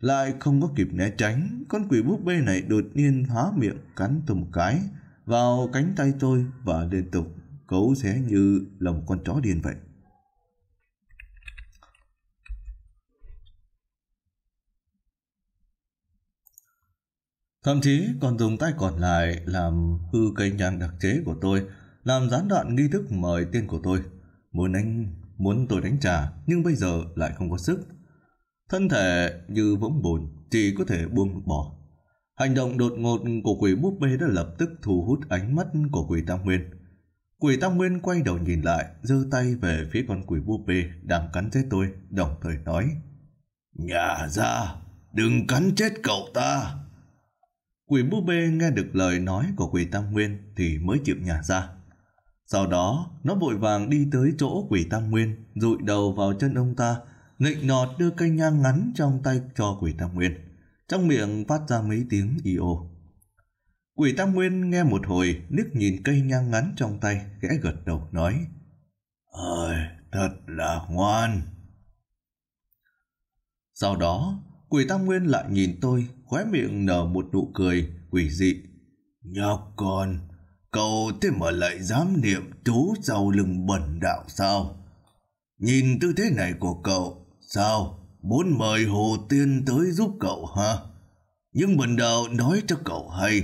Lại không có kịp né tránh, con quỷ búp bê này đột nhiên há miệng cắn tôi một cái vào cánh tay tôi và liên tục cấu xé như là một con chó điên vậy. Thậm chí còn dùng tay còn lại làm hư cây nhang đặc chế của tôi, làm gián đoạn nghi thức mời tiên của tôi. Muốn anh, muốn tôi đánh trả, nhưng bây giờ lại không có sức. Thân thể như vũng bùn, chỉ có thể buông bỏ. Hành động đột ngột của quỷ búp bê đã lập tức thu hút ánh mắt của quỷ tam nguyên. Quỷ tam nguyên quay đầu nhìn lại, giơ tay về phía con quỷ búp bê đang cắn chết tôi, đồng thời nói. nhà ra, đừng cắn chết cậu ta. Quỷ búp bê nghe được lời nói của quỷ tam nguyên thì mới chịu nhả ra. Sau đó, nó vội vàng đi tới chỗ quỷ Tam Nguyên, rụi đầu vào chân ông ta, nịnh nọt đưa cây nhang ngắn trong tay cho quỷ Tam Nguyên. Trong miệng phát ra mấy tiếng y ô. Quỷ Tam Nguyên nghe một hồi, nước nhìn cây nhang ngắn trong tay, khẽ gật đầu nói. Ơi, thật là ngoan. Sau đó, quỷ Tam Nguyên lại nhìn tôi, khóe miệng nở một nụ cười, quỷ dị. Nhóc con, Cậu thế mà lại dám niệm chú sau lưng bẩn đạo sao? Nhìn tư thế này của cậu, sao? Muốn mời Hồ Tiên tới giúp cậu ha? Nhưng bần đạo nói cho cậu hay,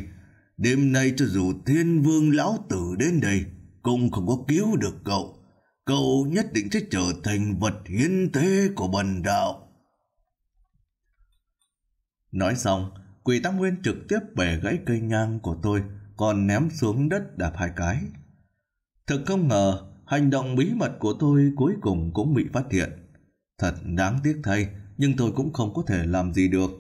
đêm nay cho dù thiên vương lão tử đến đây, cũng không có cứu được cậu. Cậu nhất định sẽ trở thành vật hiến tế của bần đạo. Nói xong, quỷ tăng nguyên trực tiếp bẻ gãy cây nhang của tôi, còn ném xuống đất đạp hai cái. Thật không ngờ, hành động bí mật của tôi cuối cùng cũng bị phát hiện. Thật đáng tiếc thay, nhưng tôi cũng không có thể làm gì được.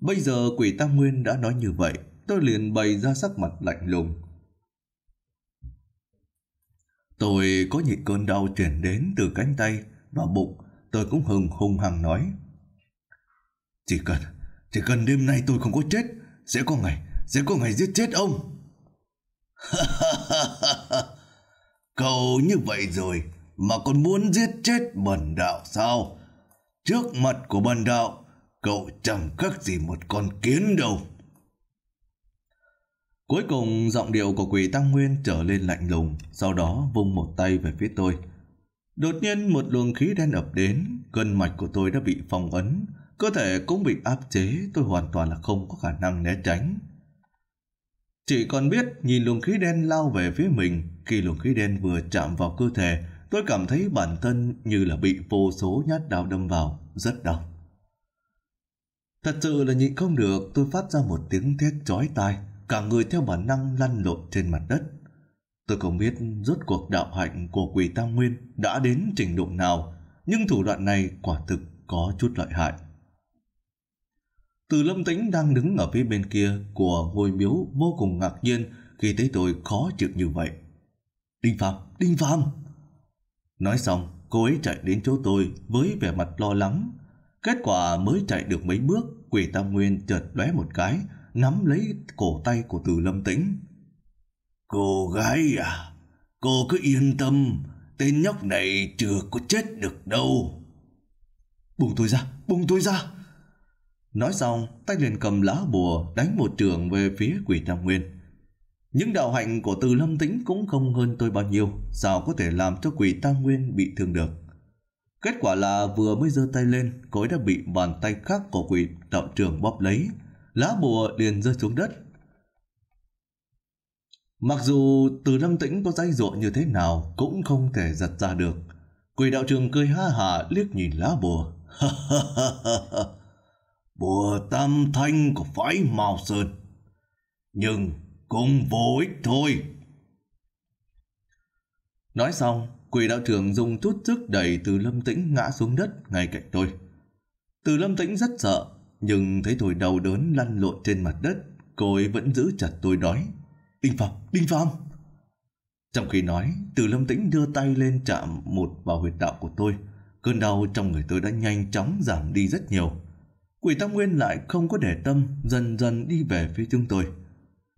Bây giờ quỷ Tam Nguyên đã nói như vậy, tôi liền bày ra sắc mặt lạnh lùng. Tôi có nhịn cơn đau chuyển đến từ cánh tay và bụng, tôi cũng hừng hùng hằng nói. Chỉ cần, chỉ cần đêm nay tôi không có chết, sẽ có ngày, sẽ có ngày giết chết ông. [LAUGHS] cầu như vậy rồi mà còn muốn giết chết bần đạo sao? Trước mặt của bần đạo, cậu chẳng khác gì một con kiến đâu. Cuối cùng giọng điệu của quỷ tăng nguyên trở lên lạnh lùng, sau đó vung một tay về phía tôi. Đột nhiên một luồng khí đen ập đến, cân mạch của tôi đã bị phong ấn, cơ thể cũng bị áp chế, tôi hoàn toàn là không có khả năng né tránh. Chỉ còn biết nhìn luồng khí đen lao về phía mình, khi luồng khí đen vừa chạm vào cơ thể, tôi cảm thấy bản thân như là bị vô số nhát đau đâm vào, rất đau. Thật sự là nhịn không được, tôi phát ra một tiếng thét chói tai, cả người theo bản năng lăn lộn trên mặt đất. Tôi không biết rốt cuộc đạo hạnh của quỷ tam nguyên đã đến trình độ nào, nhưng thủ đoạn này quả thực có chút lợi hại. Từ lâm tĩnh đang đứng ở phía bên kia của ngôi miếu vô cùng ngạc nhiên khi thấy tôi khó chịu như vậy. Đinh Phạm, Đinh Phạm! Nói xong, cô ấy chạy đến chỗ tôi với vẻ mặt lo lắng. Kết quả mới chạy được mấy bước, quỷ tam nguyên chợt lóe một cái, nắm lấy cổ tay của từ lâm tĩnh. Cô gái à, cô cứ yên tâm, tên nhóc này chưa có chết được đâu. Buông tôi ra, buông tôi ra! Nói xong, tay liền cầm lá bùa đánh một trường về phía quỷ Nam Nguyên. Những đạo hạnh của từ lâm tĩnh cũng không hơn tôi bao nhiêu, sao có thể làm cho quỷ Tam Nguyên bị thương được. Kết quả là vừa mới giơ tay lên, cối đã bị bàn tay khác của quỷ đạo trường bóp lấy, lá bùa liền rơi xuống đất. Mặc dù từ lâm tĩnh có dây dội như thế nào cũng không thể giật ra được. Quỷ đạo trường cười ha hả liếc nhìn lá bùa. [LAUGHS] bùa tâm thanh của phái Mao Sơn. Nhưng cũng vô ích thôi. Nói xong, quỷ đạo trưởng dùng chút sức đẩy từ lâm tĩnh ngã xuống đất ngay cạnh tôi. Từ lâm tĩnh rất sợ, nhưng thấy tôi đau đớn lăn lộn trên mặt đất, cô ấy vẫn giữ chặt tôi đói. Đinh Phạm, Đinh Phạm! Trong khi nói, từ lâm tĩnh đưa tay lên chạm một vào huyệt đạo của tôi. Cơn đau trong người tôi đã nhanh chóng giảm đi rất nhiều. Quỷ Tam Nguyên lại không có để tâm, dần dần đi về phía chúng tôi.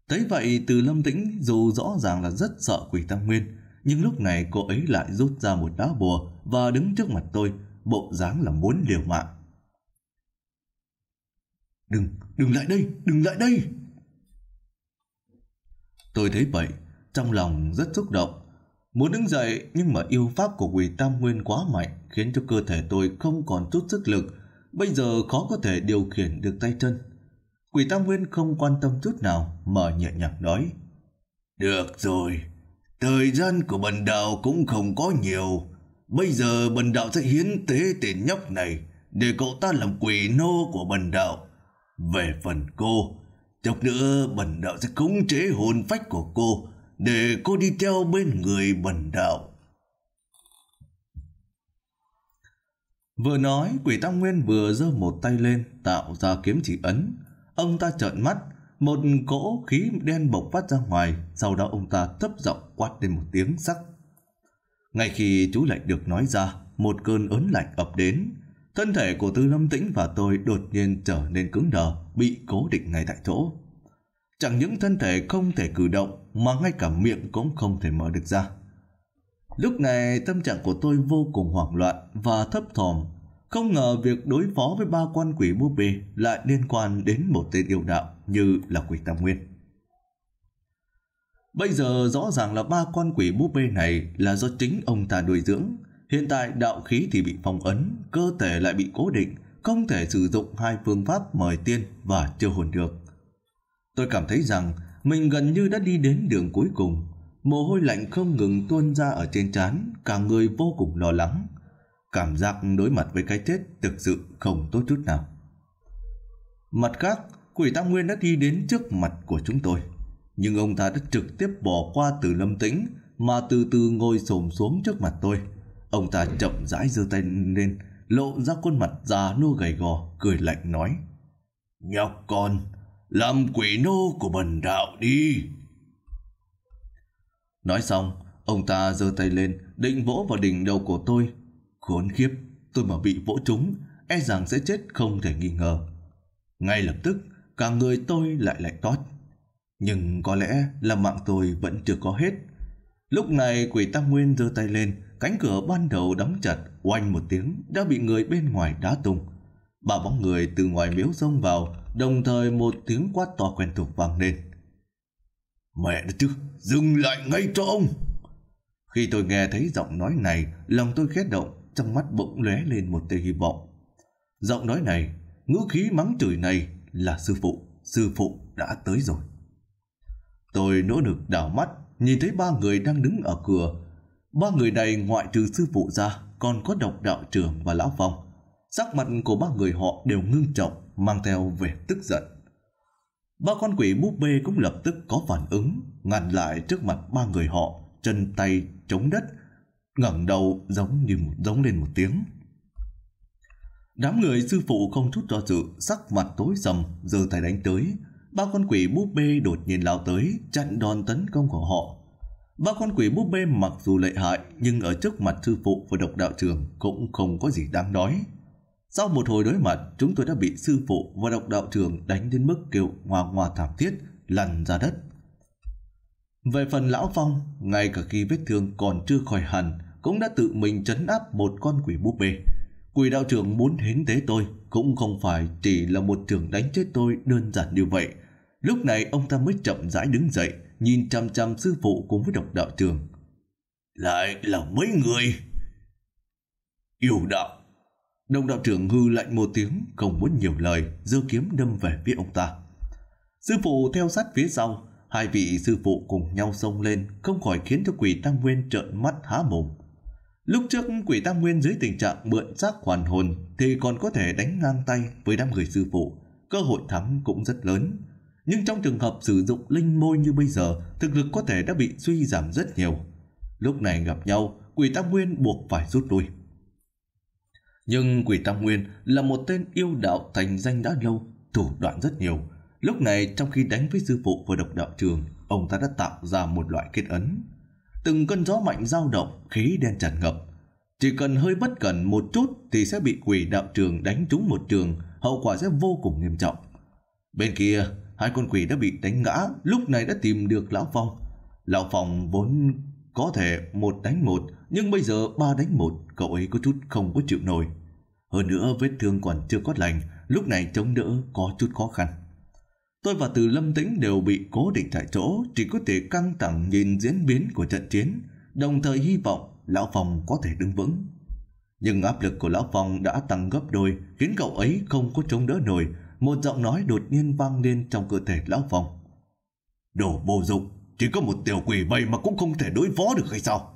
Thấy vậy từ lâm tĩnh dù rõ ràng là rất sợ quỷ Tam Nguyên, nhưng lúc này cô ấy lại rút ra một đá bùa và đứng trước mặt tôi, bộ dáng là muốn liều mạng. Đừng, đừng lại đây, đừng lại đây! Tôi thấy vậy, trong lòng rất xúc động. Muốn đứng dậy nhưng mà yêu pháp của quỷ Tam Nguyên quá mạnh khiến cho cơ thể tôi không còn chút sức lực bây giờ khó có thể điều khiển được tay chân. Quỷ Tam Nguyên không quan tâm chút nào mà nhẹ nhàng nói. Được rồi, thời gian của bần đạo cũng không có nhiều. Bây giờ bần đạo sẽ hiến tế tên nhóc này để cậu ta làm quỷ nô của bần đạo. Về phần cô, chọc nữa bần đạo sẽ khống chế hồn phách của cô để cô đi theo bên người bần đạo. Vừa nói, quỷ tam nguyên vừa giơ một tay lên, tạo ra kiếm chỉ ấn. Ông ta trợn mắt, một cỗ khí đen bộc phát ra ngoài, sau đó ông ta thấp giọng quát lên một tiếng sắc. Ngay khi chú lệnh được nói ra, một cơn ớn lạnh ập đến. Thân thể của Tư Lâm Tĩnh và tôi đột nhiên trở nên cứng đờ, bị cố định ngay tại chỗ. Chẳng những thân thể không thể cử động, mà ngay cả miệng cũng không thể mở được ra. Lúc này tâm trạng của tôi vô cùng hoảng loạn và thấp thỏm. Không ngờ việc đối phó với ba quan quỷ mua bê lại liên quan đến một tên yêu đạo như là quỷ tam nguyên. Bây giờ rõ ràng là ba con quỷ búp bê này là do chính ông ta nuôi dưỡng. Hiện tại đạo khí thì bị phong ấn, cơ thể lại bị cố định, không thể sử dụng hai phương pháp mời tiên và chưa hồn được. Tôi cảm thấy rằng mình gần như đã đi đến đường cuối cùng. Mồ hôi lạnh không ngừng tuôn ra ở trên trán, cả người vô cùng lo lắng. Cảm giác đối mặt với cái chết thực sự không tốt chút nào. Mặt khác, quỷ tam nguyên đã đi đến trước mặt của chúng tôi. Nhưng ông ta đã trực tiếp bỏ qua từ lâm tĩnh mà từ từ ngồi xổm xuống trước mặt tôi. Ông ta chậm rãi giơ tay lên, lộ ra khuôn mặt già nua gầy gò, cười lạnh nói. Nhóc con, làm quỷ nô của bần đạo đi. Nói xong, ông ta giơ tay lên, định vỗ vào đỉnh đầu của tôi. Khốn khiếp, tôi mà bị vỗ trúng, e rằng sẽ chết không thể nghi ngờ. Ngay lập tức, cả người tôi lại lạnh toát. Nhưng có lẽ là mạng tôi vẫn chưa có hết. Lúc này quỷ tam nguyên giơ tay lên, cánh cửa ban đầu đóng chặt, oanh một tiếng đã bị người bên ngoài đá tung. Ba bóng người từ ngoài miếu xông vào, đồng thời một tiếng quát to quen thuộc vang lên. Mẹ nó chứ, dừng lại ngay cho ông. Khi tôi nghe thấy giọng nói này, lòng tôi khét động, trong mắt bỗng lóe lên một tia hy vọng. Giọng nói này, ngữ khí mắng chửi này là sư phụ, sư phụ đã tới rồi. Tôi nỗ lực đảo mắt, nhìn thấy ba người đang đứng ở cửa. Ba người này ngoại trừ sư phụ ra, còn có độc đạo trưởng và lão phong. Sắc mặt của ba người họ đều ngưng trọng, mang theo vẻ tức giận. Ba con quỷ búp bê cũng lập tức có phản ứng, ngăn lại trước mặt ba người họ, chân tay chống đất, ngẩng đầu giống như một giống lên một tiếng. Đám người sư phụ không chút do dự, sắc mặt tối sầm, giờ tay đánh tới. Ba con quỷ búp bê đột nhiên lao tới, chặn đòn tấn công của họ. Ba con quỷ búp bê mặc dù lợi hại, nhưng ở trước mặt sư phụ và độc đạo trường cũng không có gì đáng nói. Sau một hồi đối mặt, chúng tôi đã bị sư phụ và độc đạo trưởng đánh đến mức kêu ngoa ngoa thảm thiết, lăn ra đất. Về phần lão Phong, ngay cả khi vết thương còn chưa khỏi hẳn, cũng đã tự mình chấn áp một con quỷ búp bê. Quỷ đạo trưởng muốn hiến tế tôi cũng không phải chỉ là một trưởng đánh chết tôi đơn giản như vậy. Lúc này ông ta mới chậm rãi đứng dậy, nhìn chăm chăm sư phụ cùng với độc đạo trưởng. Lại là mấy người? Yêu đạo Đồng đạo trưởng hư lạnh một tiếng, không muốn nhiều lời, dơ kiếm đâm về phía ông ta. Sư phụ theo sát phía sau, hai vị sư phụ cùng nhau xông lên, không khỏi khiến cho quỷ Tam Nguyên trợn mắt há mồm. Lúc trước quỷ Tam Nguyên dưới tình trạng mượn xác hoàn hồn thì còn có thể đánh ngang tay với đám người sư phụ, cơ hội thắng cũng rất lớn. Nhưng trong trường hợp sử dụng linh môi như bây giờ, thực lực có thể đã bị suy giảm rất nhiều. Lúc này gặp nhau, quỷ Tam Nguyên buộc phải rút lui. Nhưng Quỷ Tam Nguyên là một tên yêu đạo thành danh đã lâu, thủ đoạn rất nhiều. Lúc này trong khi đánh với sư phụ và độc đạo trường, ông ta đã tạo ra một loại kết ấn. Từng cơn gió mạnh dao động, khí đen tràn ngập. Chỉ cần hơi bất cẩn một chút thì sẽ bị quỷ đạo trường đánh trúng một trường, hậu quả sẽ vô cùng nghiêm trọng. Bên kia, hai con quỷ đã bị đánh ngã, lúc này đã tìm được Lão Phong. Lão Phong vốn có thể một đánh một, nhưng bây giờ ba đánh một, cậu ấy có chút không có chịu nổi. Hơn nữa vết thương còn chưa có lành, lúc này chống đỡ có chút khó khăn. Tôi và Từ Lâm Tĩnh đều bị cố định tại chỗ, chỉ có thể căng thẳng nhìn diễn biến của trận chiến, đồng thời hy vọng Lão phong có thể đứng vững. Nhưng áp lực của Lão phong đã tăng gấp đôi, khiến cậu ấy không có chống đỡ nổi, một giọng nói đột nhiên vang lên trong cơ thể Lão phong Đồ vô dụng, chỉ có một tiểu quỷ vậy mà cũng không thể đối phó được hay sao?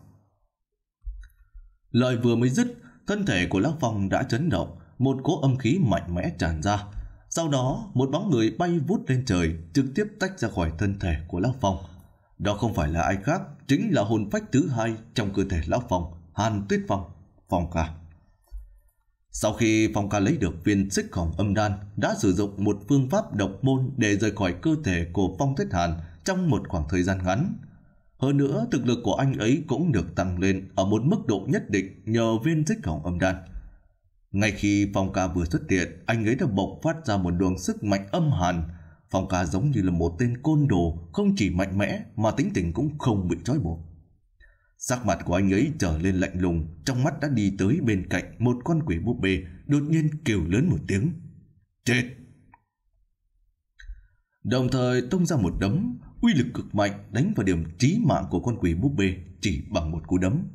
Lời vừa mới dứt, thân thể của lão phong đã chấn động, một cỗ âm khí mạnh mẽ tràn ra. Sau đó, một bóng người bay vút lên trời, trực tiếp tách ra khỏi thân thể của lão phong. Đó không phải là ai khác, chính là hồn phách thứ hai trong cơ thể lão phong, Hàn Tuyết Phong, Phong Ca. Sau khi Phong Ca lấy được viên xích khổng âm đan, đã sử dụng một phương pháp độc môn để rời khỏi cơ thể của Phong Tuyết Hàn trong một khoảng thời gian ngắn. Hơn nữa, thực lực của anh ấy cũng được tăng lên ở một mức độ nhất định nhờ viên dích hỏng âm đan. Ngay khi Phong Ca vừa xuất hiện, anh ấy đã bộc phát ra một đường sức mạnh âm hàn. Phong Ca giống như là một tên côn đồ, không chỉ mạnh mẽ mà tính tình cũng không bị trói buộc. Sắc mặt của anh ấy trở lên lạnh lùng, trong mắt đã đi tới bên cạnh một con quỷ búp bê, đột nhiên kêu lớn một tiếng. Chết! Đồng thời tung ra một đấm, uy lực cực mạnh đánh vào điểm trí mạng của con quỷ búp bê chỉ bằng một cú đấm.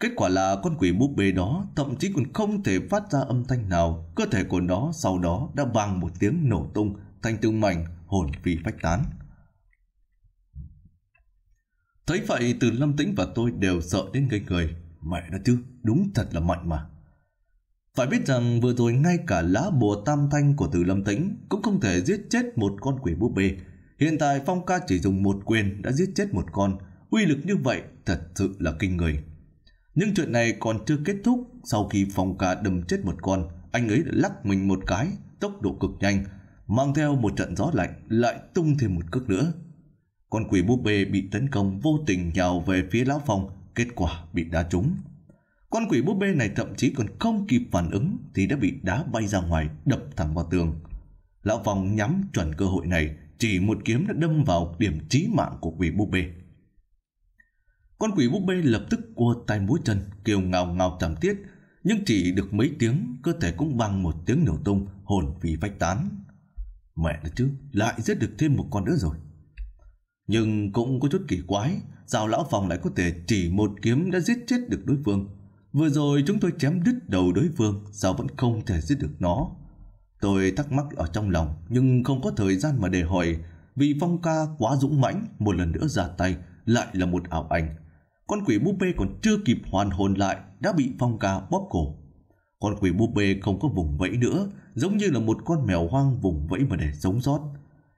Kết quả là con quỷ búp bê đó thậm chí còn không thể phát ra âm thanh nào, cơ thể của nó sau đó đã vang một tiếng nổ tung thành từng mảnh hồn phi phách tán. Thấy vậy từ Lâm Tĩnh và tôi đều sợ đến ngây người. Mẹ nó chứ, đúng thật là mạnh mà. Phải biết rằng vừa rồi ngay cả lá bùa tam thanh của Từ Lâm Tĩnh cũng không thể giết chết một con quỷ búp bê, Hiện tại Phong ca chỉ dùng một quyền đã giết chết một con, uy lực như vậy thật sự là kinh người. Nhưng chuyện này còn chưa kết thúc, sau khi Phong ca đâm chết một con, anh ấy đã lắc mình một cái, tốc độ cực nhanh, mang theo một trận gió lạnh lại tung thêm một cước nữa. Con quỷ búp bê bị tấn công vô tình nhào về phía lão Phong, kết quả bị đá trúng. Con quỷ búp bê này thậm chí còn không kịp phản ứng thì đã bị đá bay ra ngoài đập thẳng vào tường. Lão Phong nhắm chuẩn cơ hội này, chỉ một kiếm đã đâm vào điểm chí mạng của quỷ búp bê. Con quỷ búp bê lập tức cua tay mũi chân, kêu ngào ngào thảm thiết, nhưng chỉ được mấy tiếng, cơ thể cũng bằng một tiếng nổ tung, hồn vì vách tán. Mẹ nó chứ, lại giết được thêm một con nữa rồi. Nhưng cũng có chút kỳ quái, sao lão phòng lại có thể chỉ một kiếm đã giết chết được đối phương. Vừa rồi chúng tôi chém đứt đầu đối phương, sao vẫn không thể giết được nó. Tôi thắc mắc ở trong lòng nhưng không có thời gian mà để hỏi vì Phong ca quá dũng mãnh một lần nữa ra tay lại là một ảo ảnh. Con quỷ búp bê còn chưa kịp hoàn hồn lại đã bị Phong ca bóp cổ. Con quỷ búp bê không có vùng vẫy nữa giống như là một con mèo hoang vùng vẫy mà để sống sót.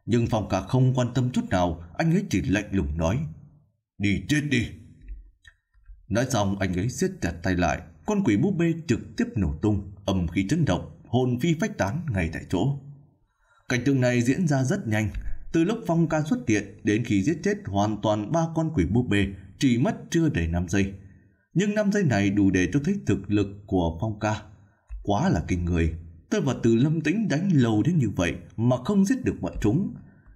Nhưng Phong ca không quan tâm chút nào anh ấy chỉ lạnh lùng nói Đi chết đi! Nói xong anh ấy siết chặt tay lại Con quỷ búp bê trực tiếp nổ tung Âm khí chấn động hồn phi phách tán ngay tại chỗ. Cảnh tượng này diễn ra rất nhanh, từ lúc Phong ca xuất hiện đến khi giết chết hoàn toàn ba con quỷ búp bê chỉ mất chưa đầy 5 giây. Nhưng 5 giây này đủ để cho thấy thực lực của Phong ca. Quá là kinh người. Tôi và Từ Lâm tính đánh lâu đến như vậy mà không giết được bọn chúng.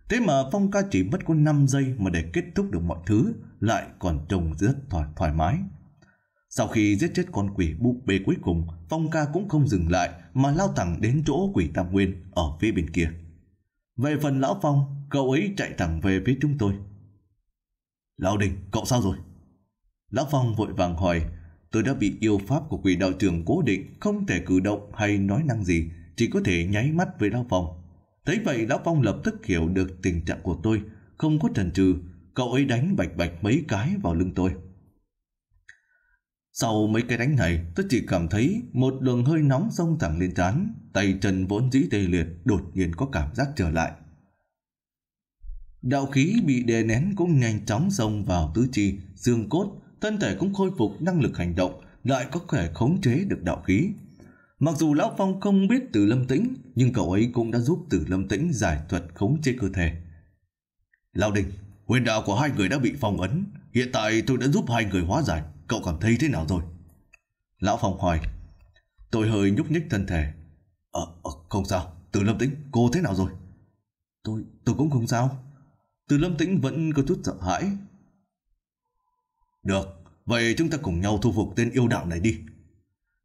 Thế mà Phong ca chỉ mất có 5 giây mà để kết thúc được mọi thứ lại còn trông rất thoải, thoải mái. Sau khi giết chết con quỷ búp bê cuối cùng, Phong ca cũng không dừng lại mà lao thẳng đến chỗ quỷ Tam Nguyên ở phía bên kia. Về phần Lão Phong, cậu ấy chạy thẳng về phía chúng tôi. Lão Đình, cậu sao rồi? Lão Phong vội vàng hỏi, tôi đã bị yêu pháp của quỷ đạo trưởng cố định, không thể cử động hay nói năng gì, chỉ có thể nháy mắt với Lão Phong. Thấy vậy Lão Phong lập tức hiểu được tình trạng của tôi, không có trần trừ, cậu ấy đánh bạch bạch mấy cái vào lưng tôi. Sau mấy cái đánh này, tôi chỉ cảm thấy một đường hơi nóng sông thẳng lên trán, tay chân vốn dĩ tê liệt, đột nhiên có cảm giác trở lại. Đạo khí bị đè nén cũng nhanh chóng xông vào tứ chi, xương cốt, thân thể cũng khôi phục năng lực hành động, lại có thể khống chế được đạo khí. Mặc dù Lão Phong không biết từ lâm tĩnh, nhưng cậu ấy cũng đã giúp từ lâm tĩnh giải thuật khống chế cơ thể. Lão Đình, huyền đạo của hai người đã bị phong ấn, hiện tại tôi đã giúp hai người hóa giải. Cậu cảm thấy thế nào rồi? Lão Phong hỏi. Tôi hơi nhúc nhích thân thể. Ờ, ờ, không sao. Từ Lâm Tĩnh, cô thế nào rồi? Tôi, tôi cũng không sao. Từ Lâm Tĩnh vẫn có chút sợ hãi. Được, vậy chúng ta cùng nhau thu phục tên yêu đạo này đi.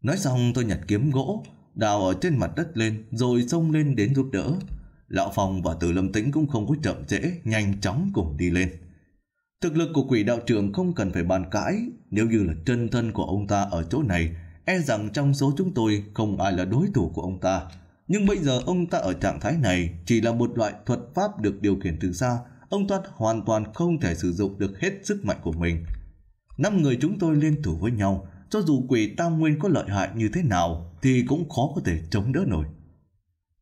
Nói xong tôi nhặt kiếm gỗ, đào ở trên mặt đất lên rồi xông lên đến giúp đỡ. Lão Phong và Từ Lâm Tĩnh cũng không có chậm trễ, nhanh chóng cùng đi lên. Thực lực của quỷ đạo trưởng không cần phải bàn cãi, nếu như là chân thân của ông ta ở chỗ này, e rằng trong số chúng tôi không ai là đối thủ của ông ta. Nhưng bây giờ ông ta ở trạng thái này chỉ là một loại thuật pháp được điều khiển từ xa, ông ta hoàn toàn không thể sử dụng được hết sức mạnh của mình. Năm người chúng tôi liên thủ với nhau, cho dù quỷ tam nguyên có lợi hại như thế nào thì cũng khó có thể chống đỡ nổi.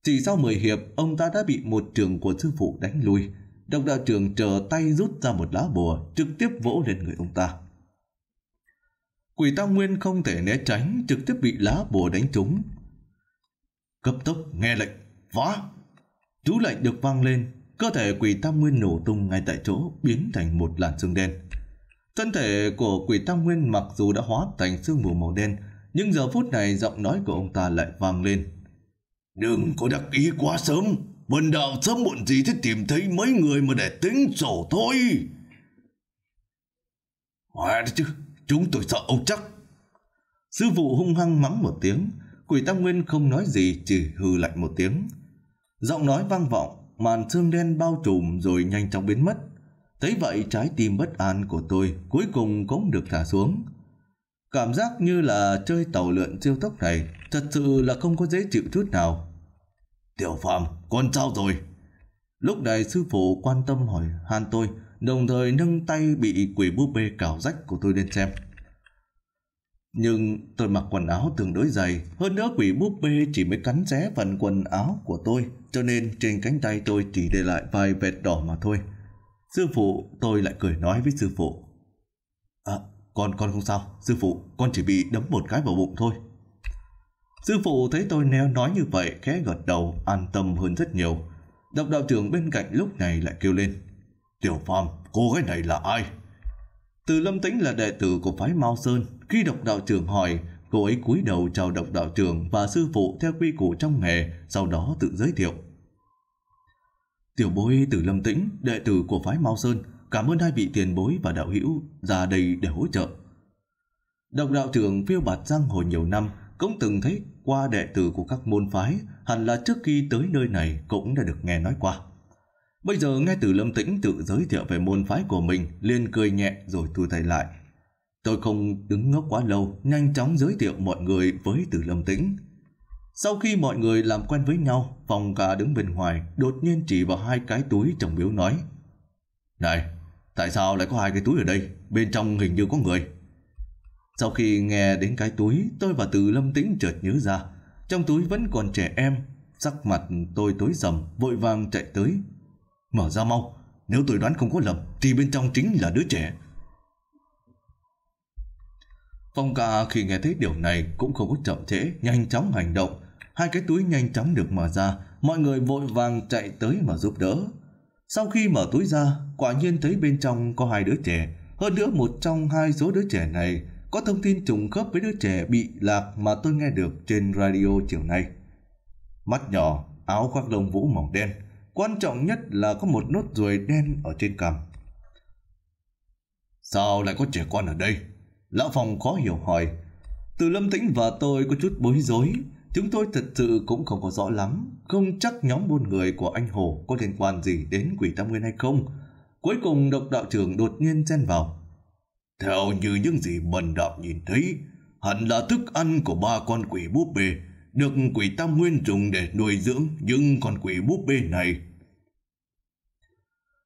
Chỉ sau 10 hiệp, ông ta đã bị một trường của sư phụ đánh lui. Đồng đạo trưởng trở tay rút ra một lá bùa, trực tiếp vỗ lên người ông ta. Quỷ Tam Nguyên không thể né tránh, trực tiếp bị lá bùa đánh trúng. Cấp tốc nghe lệnh, võ! Chú lệnh được vang lên, cơ thể quỷ Tam Nguyên nổ tung ngay tại chỗ, biến thành một làn xương đen. Thân thể của quỷ Tam Nguyên mặc dù đã hóa thành xương mù màu đen, nhưng giờ phút này giọng nói của ông ta lại vang lên. Đừng có đặc ý quá sớm! Bần đạo sớm muộn gì thì tìm thấy mấy người mà để tính sổ thôi. Hòa đấy chứ, chúng tôi sợ ông chắc. Sư phụ hung hăng mắng một tiếng, quỷ tam nguyên không nói gì chỉ hừ lạnh một tiếng. Giọng nói vang vọng, màn xương đen bao trùm rồi nhanh chóng biến mất. Thấy vậy trái tim bất an của tôi cuối cùng cũng được thả xuống. Cảm giác như là chơi tàu lượn siêu tốc này thật sự là không có dễ chịu chút nào. Tiểu Phạm, con sao rồi? Lúc này sư phụ quan tâm hỏi han tôi, đồng thời nâng tay bị quỷ búp bê cào rách của tôi lên xem. Nhưng tôi mặc quần áo tương đối dày, hơn nữa quỷ búp bê chỉ mới cắn xé phần quần áo của tôi, cho nên trên cánh tay tôi chỉ để lại vài vệt đỏ mà thôi. Sư phụ, tôi lại cười nói với sư phụ. À, con, con không sao, sư phụ, con chỉ bị đấm một cái vào bụng thôi. Sư phụ thấy tôi neo nói như vậy khẽ gật đầu an tâm hơn rất nhiều. Độc đạo trưởng bên cạnh lúc này lại kêu lên. Tiểu Phạm, cô gái này là ai? Từ Lâm Tĩnh là đệ tử của phái Mao Sơn. Khi độc đạo trưởng hỏi, cô ấy cúi đầu chào độc đạo trưởng và sư phụ theo quy củ trong nghề, sau đó tự giới thiệu. Tiểu bối Từ Lâm Tĩnh, đệ tử của phái Mao Sơn, cảm ơn hai vị tiền bối và đạo hữu ra đây để hỗ trợ. Độc đạo trưởng phiêu bạt giang hồ nhiều năm, cũng từng thấy qua đệ tử của các môn phái, hẳn là trước khi tới nơi này cũng đã được nghe nói qua. Bây giờ nghe từ Lâm Tĩnh tự giới thiệu về môn phái của mình, liền cười nhẹ rồi thu tay lại. Tôi không đứng ngốc quá lâu, nhanh chóng giới thiệu mọi người với Tử Lâm Tĩnh. Sau khi mọi người làm quen với nhau, phòng cả đứng bên ngoài đột nhiên chỉ vào hai cái túi chồng biếu nói. Này, tại sao lại có hai cái túi ở đây? Bên trong hình như có người. Sau khi nghe đến cái túi, tôi và Từ Lâm Tĩnh chợt nhớ ra. Trong túi vẫn còn trẻ em, sắc mặt tôi tối sầm, vội vàng chạy tới. Mở ra mau, nếu tôi đoán không có lầm, thì bên trong chính là đứa trẻ. Phong ca khi nghe thấy điều này cũng không có chậm trễ, nhanh chóng hành động. Hai cái túi nhanh chóng được mở ra, mọi người vội vàng chạy tới mà giúp đỡ. Sau khi mở túi ra, quả nhiên thấy bên trong có hai đứa trẻ. Hơn nữa một trong hai số đứa trẻ này có thông tin trùng khớp với đứa trẻ bị lạc mà tôi nghe được trên radio chiều nay. Mắt nhỏ, áo khoác lông vũ màu đen, quan trọng nhất là có một nốt ruồi đen ở trên cằm. Sao lại có trẻ con ở đây? Lão Phong khó hiểu hỏi. Từ Lâm Tĩnh và tôi có chút bối rối, chúng tôi thật sự cũng không có rõ lắm, không chắc nhóm buôn người của anh Hồ có liên quan gì đến quỷ tam nguyên hay không. Cuối cùng độc đạo trưởng đột nhiên xen vào, theo như những gì bần đạo nhìn thấy, hẳn là thức ăn của ba con quỷ búp bê được quỷ Tam Nguyên dùng để nuôi dưỡng những con quỷ búp bê này.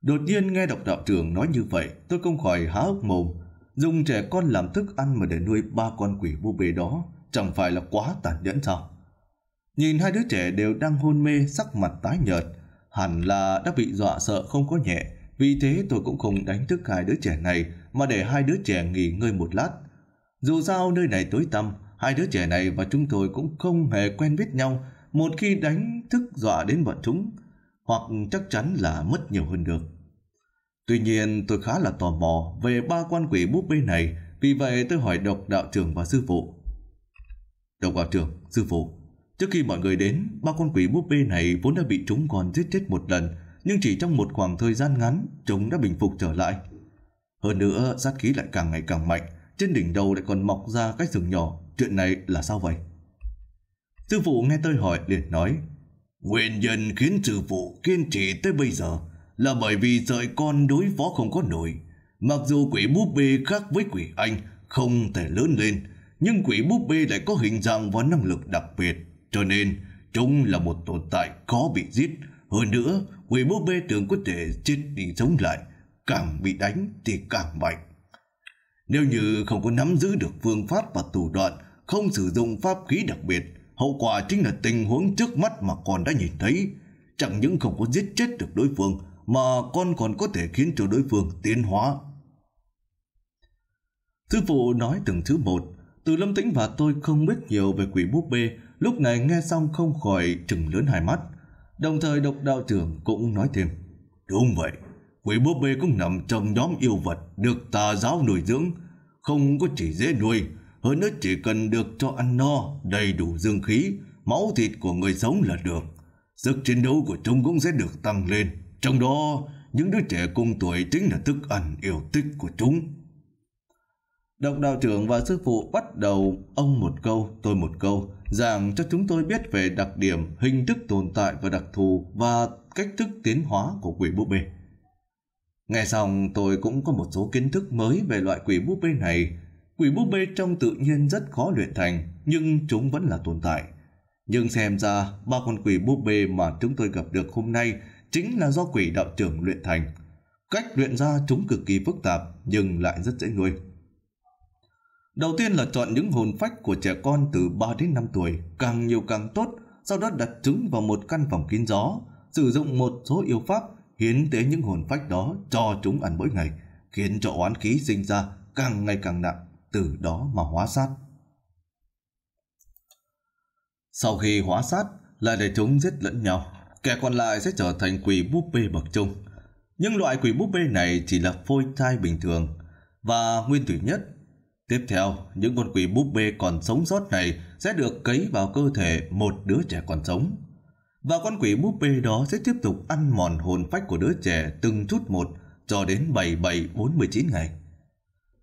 Đột nhiên nghe độc đạo trưởng nói như vậy, tôi không khỏi há hốc mồm. Dùng trẻ con làm thức ăn mà để nuôi ba con quỷ búp bê đó, chẳng phải là quá tàn nhẫn sao? Nhìn hai đứa trẻ đều đang hôn mê, sắc mặt tái nhợt, hẳn là đã bị dọa sợ không có nhẹ, vì thế tôi cũng không đánh thức hai đứa trẻ này mà để hai đứa trẻ nghỉ ngơi một lát. Dù sao nơi này tối tăm, hai đứa trẻ này và chúng tôi cũng không hề quen biết nhau một khi đánh thức dọa đến bọn chúng hoặc chắc chắn là mất nhiều hơn được. Tuy nhiên tôi khá là tò mò về ba quan quỷ búp bê này vì vậy tôi hỏi độc đạo trưởng và sư phụ. Độc đạo trưởng, sư phụ, trước khi mọi người đến, ba con quỷ búp bê này vốn đã bị chúng còn giết chết một lần nhưng chỉ trong một khoảng thời gian ngắn, chúng đã bình phục trở lại. Hơn nữa, sát khí lại càng ngày càng mạnh, trên đỉnh đầu lại còn mọc ra cái sừng nhỏ, chuyện này là sao vậy? Sư phụ nghe tôi hỏi liền nói, Nguyên nhân khiến sư phụ kiên trì tới bây giờ là bởi vì sợi con đối phó không có nổi. Mặc dù quỷ búp bê khác với quỷ anh không thể lớn lên, nhưng quỷ búp bê lại có hình dạng và năng lực đặc biệt, cho nên chúng là một tồn tại khó bị giết. Hơn nữa, người mua bê tưởng có thể chết đi sống lại, càng bị đánh thì càng mạnh. Nếu như không có nắm giữ được phương pháp và thủ đoạn, không sử dụng pháp khí đặc biệt, hậu quả chính là tình huống trước mắt mà con đã nhìn thấy. Chẳng những không có giết chết được đối phương, mà con còn có thể khiến cho đối phương tiến hóa. Sư phụ nói từng thứ một, từ Lâm Tĩnh và tôi không biết nhiều về quỷ búp bê, lúc này nghe xong không khỏi trừng lớn hai mắt. Đồng thời độc đạo trưởng cũng nói thêm. Đúng vậy, quỷ búp bê cũng nằm trong nhóm yêu vật được tà giáo nuôi dưỡng. Không có chỉ dễ nuôi, hơn nữa chỉ cần được cho ăn no, đầy đủ dương khí, máu thịt của người sống là được. Sức chiến đấu của chúng cũng sẽ được tăng lên. Trong đó, những đứa trẻ cùng tuổi chính là thức ăn yêu thích của chúng. Độc đạo trưởng và sư phụ bắt đầu ông một câu, tôi một câu, giảng cho chúng tôi biết về đặc điểm, hình thức tồn tại và đặc thù và cách thức tiến hóa của quỷ búp bê. Nghe xong tôi cũng có một số kiến thức mới về loại quỷ búp bê này. Quỷ búp bê trong tự nhiên rất khó luyện thành, nhưng chúng vẫn là tồn tại. Nhưng xem ra, ba con quỷ búp bê mà chúng tôi gặp được hôm nay chính là do quỷ đạo trưởng luyện thành. Cách luyện ra chúng cực kỳ phức tạp nhưng lại rất dễ nuôi. Đầu tiên là chọn những hồn phách của trẻ con từ 3 đến 5 tuổi, càng nhiều càng tốt, sau đó đặt chúng vào một căn phòng kín gió, sử dụng một số yêu pháp hiến tế những hồn phách đó cho chúng ăn mỗi ngày, khiến cho oán khí sinh ra càng ngày càng nặng, từ đó mà hóa sát. Sau khi hóa sát, lại để chúng giết lẫn nhau, kẻ còn lại sẽ trở thành quỷ búp bê bậc trung. Nhưng loại quỷ búp bê này chỉ là phôi thai bình thường, và nguyên thủy nhất Tiếp theo, những con quỷ búp bê còn sống sót này sẽ được cấy vào cơ thể một đứa trẻ còn sống. Và con quỷ búp bê đó sẽ tiếp tục ăn mòn hồn phách của đứa trẻ từng chút một cho đến 77-49 ngày.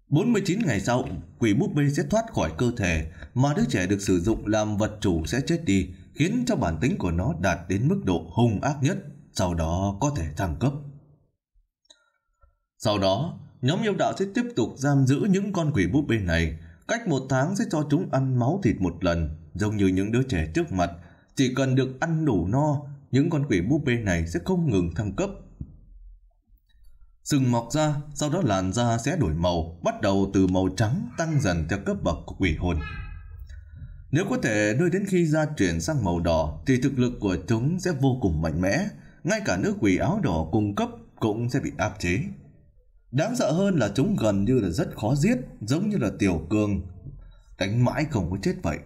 49 ngày sau, quỷ búp bê sẽ thoát khỏi cơ thể mà đứa trẻ được sử dụng làm vật chủ sẽ chết đi khiến cho bản tính của nó đạt đến mức độ hung ác nhất, sau đó có thể thăng cấp. Sau đó, Nhóm yêu đạo sẽ tiếp tục giam giữ những con quỷ búp bê này. Cách một tháng sẽ cho chúng ăn máu thịt một lần, giống như những đứa trẻ trước mặt. Chỉ cần được ăn đủ no, những con quỷ búp bê này sẽ không ngừng thăng cấp. Sừng mọc ra, sau đó làn da sẽ đổi màu, bắt đầu từ màu trắng tăng dần theo cấp bậc của quỷ hồn. Nếu có thể đưa đến khi da chuyển sang màu đỏ thì thực lực của chúng sẽ vô cùng mạnh mẽ, ngay cả nước quỷ áo đỏ cung cấp cũng sẽ bị áp chế. Đáng sợ hơn là chúng gần như là rất khó giết, giống như là tiểu cường, đánh mãi không có chết vậy.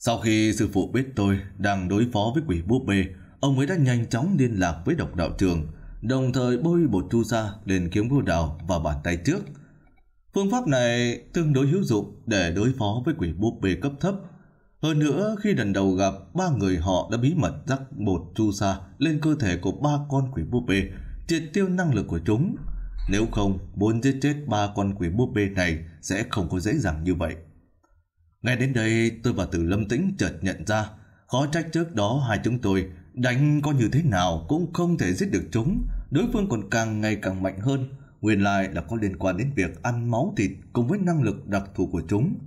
Sau khi sư phụ biết tôi đang đối phó với quỷ búp bê, ông ấy đã nhanh chóng liên lạc với độc đạo trường, đồng thời bôi bột chu sa lên kiếm vô đào và bàn tay trước. Phương pháp này tương đối hữu dụng để đối phó với quỷ búp bê cấp thấp. Hơn nữa, khi lần đầu gặp, ba người họ đã bí mật rắc bột chu sa lên cơ thể của ba con quỷ búp bê triệt tiêu năng lực của chúng. Nếu không, muốn giết chết ba con quỷ búp bê này sẽ không có dễ dàng như vậy. nghe đến đây, tôi và Tử Lâm Tĩnh chợt nhận ra, khó trách trước đó hai chúng tôi đánh có như thế nào cũng không thể giết được chúng, đối phương còn càng ngày càng mạnh hơn. Nguyên lai là có liên quan đến việc ăn máu thịt cùng với năng lực đặc thù của chúng.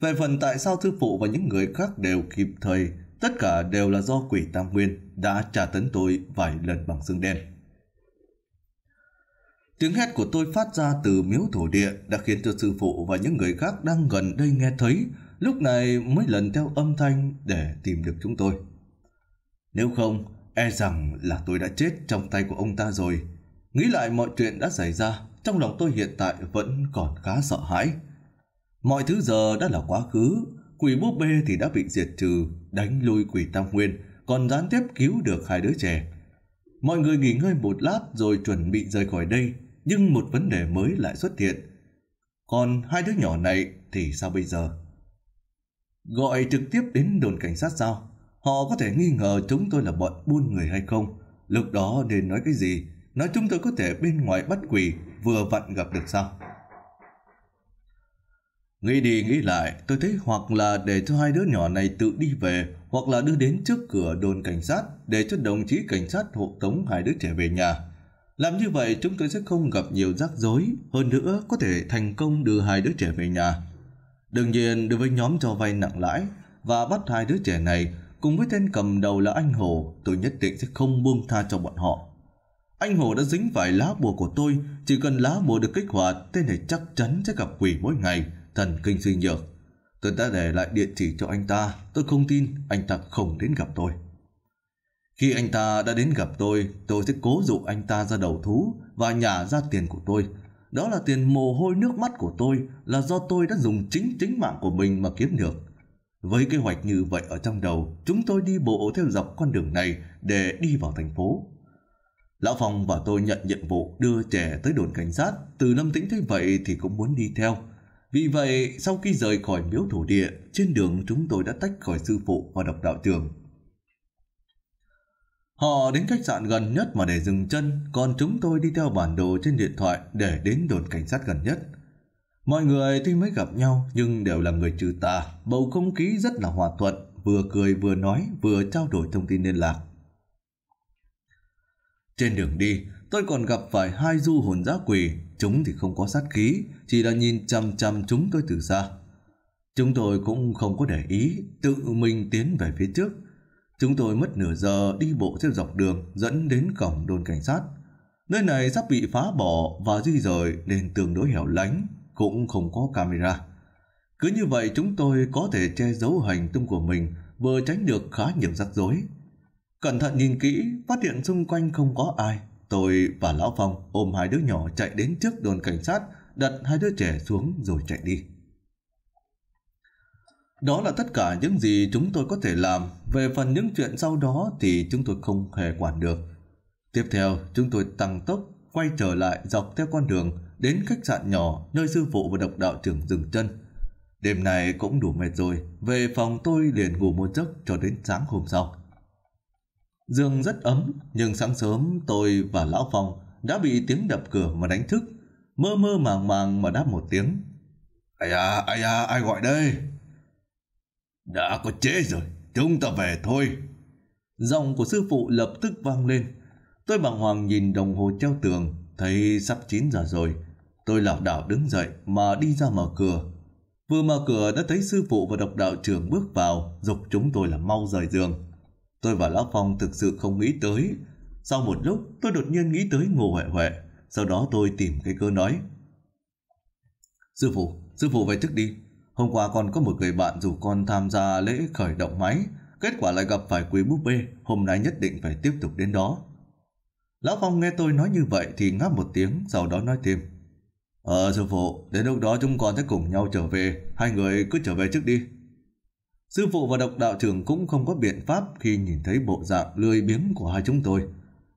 Về phần tại sao thư phụ và những người khác đều kịp thời, tất cả đều là do quỷ Tam Nguyên đã trả tấn tôi vài lần bằng xương đen. Tiếng hét của tôi phát ra từ miếu thổ địa đã khiến cho sư phụ và những người khác đang gần đây nghe thấy, lúc này mới lần theo âm thanh để tìm được chúng tôi. Nếu không, e rằng là tôi đã chết trong tay của ông ta rồi. Nghĩ lại mọi chuyện đã xảy ra, trong lòng tôi hiện tại vẫn còn khá sợ hãi. Mọi thứ giờ đã là quá khứ, quỷ búp bê thì đã bị diệt trừ, đánh lui quỷ tam nguyên, còn gián tiếp cứu được hai đứa trẻ. Mọi người nghỉ ngơi một lát rồi chuẩn bị rời khỏi đây nhưng một vấn đề mới lại xuất hiện. Còn hai đứa nhỏ này thì sao bây giờ? Gọi trực tiếp đến đồn cảnh sát sao? Họ có thể nghi ngờ chúng tôi là bọn buôn người hay không? Lúc đó nên nói cái gì? Nói chúng tôi có thể bên ngoài bắt quỷ vừa vặn gặp được sao? Nghĩ đi nghĩ lại, tôi thấy hoặc là để cho hai đứa nhỏ này tự đi về hoặc là đưa đến trước cửa đồn cảnh sát để cho đồng chí cảnh sát hộ tống hai đứa trẻ về nhà. Làm như vậy chúng tôi sẽ không gặp nhiều rắc rối, hơn nữa có thể thành công đưa hai đứa trẻ về nhà. Đương nhiên đối với nhóm cho vay nặng lãi và bắt hai đứa trẻ này cùng với tên cầm đầu là anh Hồ, tôi nhất định sẽ không buông tha cho bọn họ. Anh Hồ đã dính phải lá bùa của tôi, chỉ cần lá bùa được kích hoạt, tên này chắc chắn sẽ gặp quỷ mỗi ngày, thần kinh suy nhược. Tôi đã để lại địa chỉ cho anh ta, tôi không tin anh ta không đến gặp tôi. Khi anh ta đã đến gặp tôi, tôi sẽ cố dụ anh ta ra đầu thú và nhả ra tiền của tôi. Đó là tiền mồ hôi nước mắt của tôi là do tôi đã dùng chính tính mạng của mình mà kiếm được. Với kế hoạch như vậy ở trong đầu, chúng tôi đi bộ theo dọc con đường này để đi vào thành phố. Lão Phong và tôi nhận nhiệm vụ đưa trẻ tới đồn cảnh sát, từ Lâm Tĩnh thế vậy thì cũng muốn đi theo. Vì vậy, sau khi rời khỏi miếu thổ địa, trên đường chúng tôi đã tách khỏi sư phụ và độc đạo trường. Họ đến khách sạn gần nhất mà để dừng chân, còn chúng tôi đi theo bản đồ trên điện thoại để đến đồn cảnh sát gần nhất. Mọi người tuy mới gặp nhau nhưng đều là người trừ tà, bầu không khí rất là hòa thuận, vừa cười vừa nói vừa trao đổi thông tin liên lạc. Trên đường đi, tôi còn gặp phải hai du hồn giá quỷ, chúng thì không có sát khí, chỉ là nhìn chăm chăm chúng tôi từ xa. Chúng tôi cũng không có để ý, tự mình tiến về phía trước, Chúng tôi mất nửa giờ đi bộ theo dọc đường dẫn đến cổng đồn cảnh sát. Nơi này sắp bị phá bỏ và di rời nên tương đối hẻo lánh, cũng không có camera. Cứ như vậy chúng tôi có thể che giấu hành tung của mình vừa tránh được khá nhiều rắc rối. Cẩn thận nhìn kỹ, phát hiện xung quanh không có ai. Tôi và Lão Phong ôm hai đứa nhỏ chạy đến trước đồn cảnh sát, đặt hai đứa trẻ xuống rồi chạy đi. Đó là tất cả những gì chúng tôi có thể làm, về phần những chuyện sau đó thì chúng tôi không hề quản được. Tiếp theo, chúng tôi tăng tốc, quay trở lại dọc theo con đường đến khách sạn nhỏ nơi sư phụ và độc đạo trưởng dừng chân. Đêm này cũng đủ mệt rồi, về phòng tôi liền ngủ một giấc cho đến sáng hôm sau. Dương rất ấm, nhưng sáng sớm tôi và Lão Phong đã bị tiếng đập cửa mà đánh thức, mơ mơ màng màng mà đáp một tiếng. Ây à, ây à, ai gọi đây? Đã có trễ rồi, chúng ta về thôi. Giọng của sư phụ lập tức vang lên. Tôi bàng hoàng nhìn đồng hồ treo tường, thấy sắp 9 giờ rồi. Tôi lảo đảo đứng dậy mà đi ra mở cửa. Vừa mở cửa đã thấy sư phụ và độc đạo trưởng bước vào, dục chúng tôi là mau rời giường. Tôi và Lão Phong thực sự không nghĩ tới. Sau một lúc, tôi đột nhiên nghĩ tới Ngô Huệ Huệ. Sau đó tôi tìm cái cơ nói. Sư phụ, sư phụ về trước đi, Hôm qua con có một người bạn dù con tham gia lễ khởi động máy, kết quả lại gặp phải quý búp bê, hôm nay nhất định phải tiếp tục đến đó. Lão Phong nghe tôi nói như vậy thì ngáp một tiếng, sau đó nói thêm. Ờ sư phụ, đến lúc đó chúng con sẽ cùng nhau trở về, hai người cứ trở về trước đi. Sư phụ và độc đạo trưởng cũng không có biện pháp khi nhìn thấy bộ dạng lười biếng của hai chúng tôi.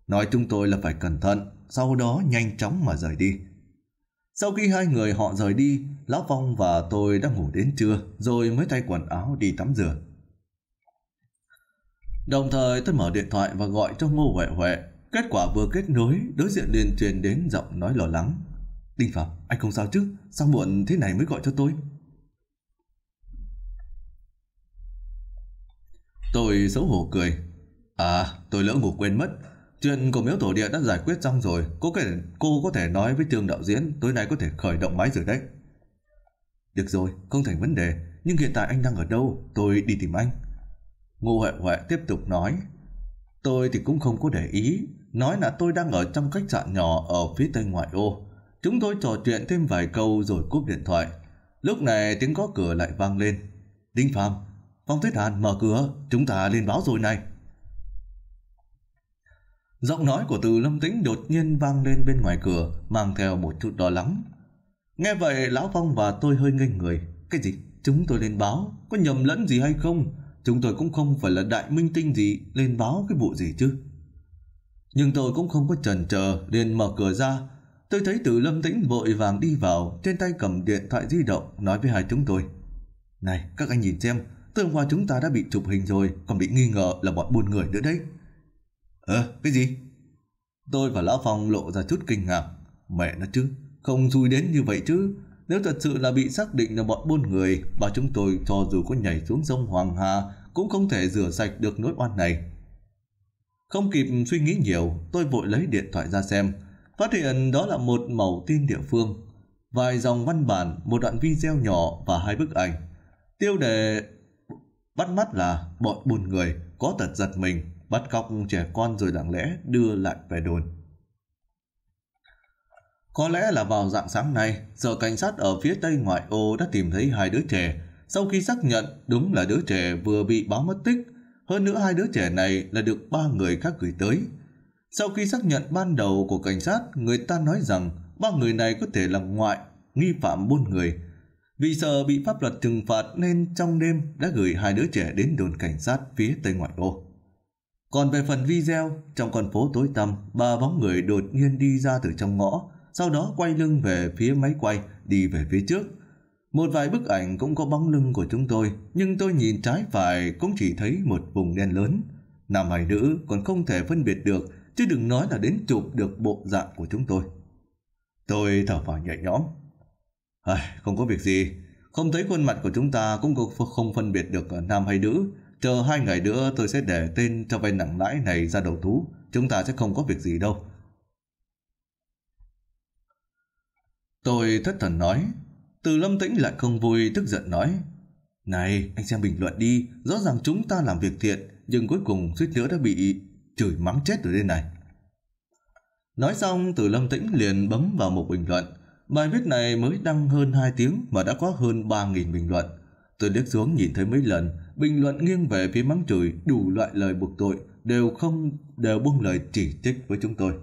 Nói chúng tôi là phải cẩn thận, sau đó nhanh chóng mà rời đi. Sau khi hai người họ rời đi, Lão Phong và tôi đã ngủ đến trưa rồi mới thay quần áo đi tắm rửa. Đồng thời tôi mở điện thoại và gọi cho Ngô Huệ Huệ. Kết quả vừa kết nối, đối diện liền truyền đến giọng nói lo lắng. Đinh Phạm, anh không sao chứ? Sao muộn thế này mới gọi cho tôi? Tôi xấu hổ cười. À, tôi lỡ ngủ quên mất. Chuyện của miếu tổ địa đã giải quyết xong rồi, cô có thể, cô có thể nói với trường đạo diễn tối nay có thể khởi động máy rồi đấy. Được rồi, không thành vấn đề, nhưng hiện tại anh đang ở đâu, tôi đi tìm anh. Ngô Huệ Huệ tiếp tục nói, tôi thì cũng không có để ý, nói là tôi đang ở trong khách sạn nhỏ ở phía tây ngoại ô. Chúng tôi trò chuyện thêm vài câu rồi cúp điện thoại. Lúc này tiếng có cửa lại vang lên. Đinh Phạm, Phong Tuyết Hàn mở cửa, chúng ta lên báo rồi này. Giọng nói của từ lâm tĩnh đột nhiên vang lên bên ngoài cửa, mang theo một chút lo lắng. Nghe vậy, Lão Phong và tôi hơi ngây người. Cái gì? Chúng tôi lên báo, có nhầm lẫn gì hay không? Chúng tôi cũng không phải là đại minh tinh gì, lên báo cái vụ gì chứ. Nhưng tôi cũng không có chần chờ, liền mở cửa ra. Tôi thấy từ lâm tĩnh vội vàng đi vào, trên tay cầm điện thoại di động, nói với hai chúng tôi. Này, các anh nhìn xem, tối hôm qua chúng ta đã bị chụp hình rồi, còn bị nghi ngờ là bọn buôn người nữa đấy. Ờ, cái gì? Tôi và Lão Phong lộ ra chút kinh ngạc. Mẹ nó chứ, không xui đến như vậy chứ. Nếu thật sự là bị xác định là bọn buôn người, và chúng tôi cho dù có nhảy xuống sông Hoàng Hà cũng không thể rửa sạch được nỗi oan này. Không kịp suy nghĩ nhiều, tôi vội lấy điện thoại ra xem. Phát hiện đó là một mẫu tin địa phương. Vài dòng văn bản, một đoạn video nhỏ và hai bức ảnh. Tiêu đề bắt mắt là bọn buồn người có tật giật mình bắt cóc trẻ con rồi lặng lẽ đưa lại về đồn. Có lẽ là vào dạng sáng nay, sở cảnh sát ở phía tây ngoại ô đã tìm thấy hai đứa trẻ. Sau khi xác nhận đúng là đứa trẻ vừa bị báo mất tích, hơn nữa hai đứa trẻ này là được ba người khác gửi tới. Sau khi xác nhận ban đầu của cảnh sát, người ta nói rằng ba người này có thể là ngoại, nghi phạm buôn người. Vì sợ bị pháp luật trừng phạt nên trong đêm đã gửi hai đứa trẻ đến đồn cảnh sát phía tây ngoại ô. Còn về phần video, trong con phố tối tăm, ba bóng người đột nhiên đi ra từ trong ngõ, sau đó quay lưng về phía máy quay, đi về phía trước. Một vài bức ảnh cũng có bóng lưng của chúng tôi, nhưng tôi nhìn trái phải cũng chỉ thấy một vùng đen lớn. Nam hay nữ còn không thể phân biệt được, chứ đừng nói là đến chụp được bộ dạng của chúng tôi. Tôi thở phào nhẹ nhõm. À, không có việc gì, không thấy khuôn mặt của chúng ta cũng không phân biệt được nam hay nữ, Chờ hai ngày nữa tôi sẽ để tên cho vay nặng lãi này ra đầu thú. Chúng ta sẽ không có việc gì đâu. Tôi thất thần nói. Từ lâm tĩnh lại không vui tức giận nói. Này, anh xem bình luận đi. Rõ ràng chúng ta làm việc thiện. Nhưng cuối cùng suýt nữa đã bị chửi mắng chết rồi đây này. Nói xong, từ lâm tĩnh liền bấm vào một bình luận. Bài viết này mới đăng hơn 2 tiếng mà đã có hơn 3.000 bình luận. Tôi liếc xuống nhìn thấy mấy lần, bình luận nghiêng về phía mắng chửi đủ loại lời buộc tội đều không đều buông lời chỉ trích với chúng tôi.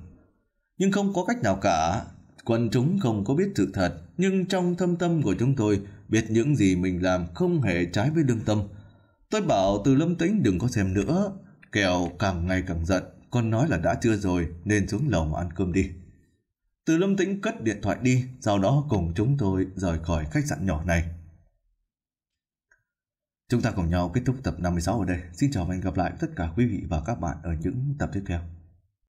Nhưng không có cách nào cả, quần chúng không có biết sự thật, nhưng trong thâm tâm của chúng tôi biết những gì mình làm không hề trái với lương tâm. Tôi bảo từ lâm tính đừng có xem nữa, kẹo càng ngày càng giận, con nói là đã chưa rồi nên xuống lầu mà ăn cơm đi. Từ lâm tĩnh cất điện thoại đi, sau đó cùng chúng tôi rời khỏi khách sạn nhỏ này. Chúng ta cùng nhau kết thúc tập 56 ở đây. Xin chào và hẹn gặp lại tất cả quý vị và các bạn ở những tập tiếp theo.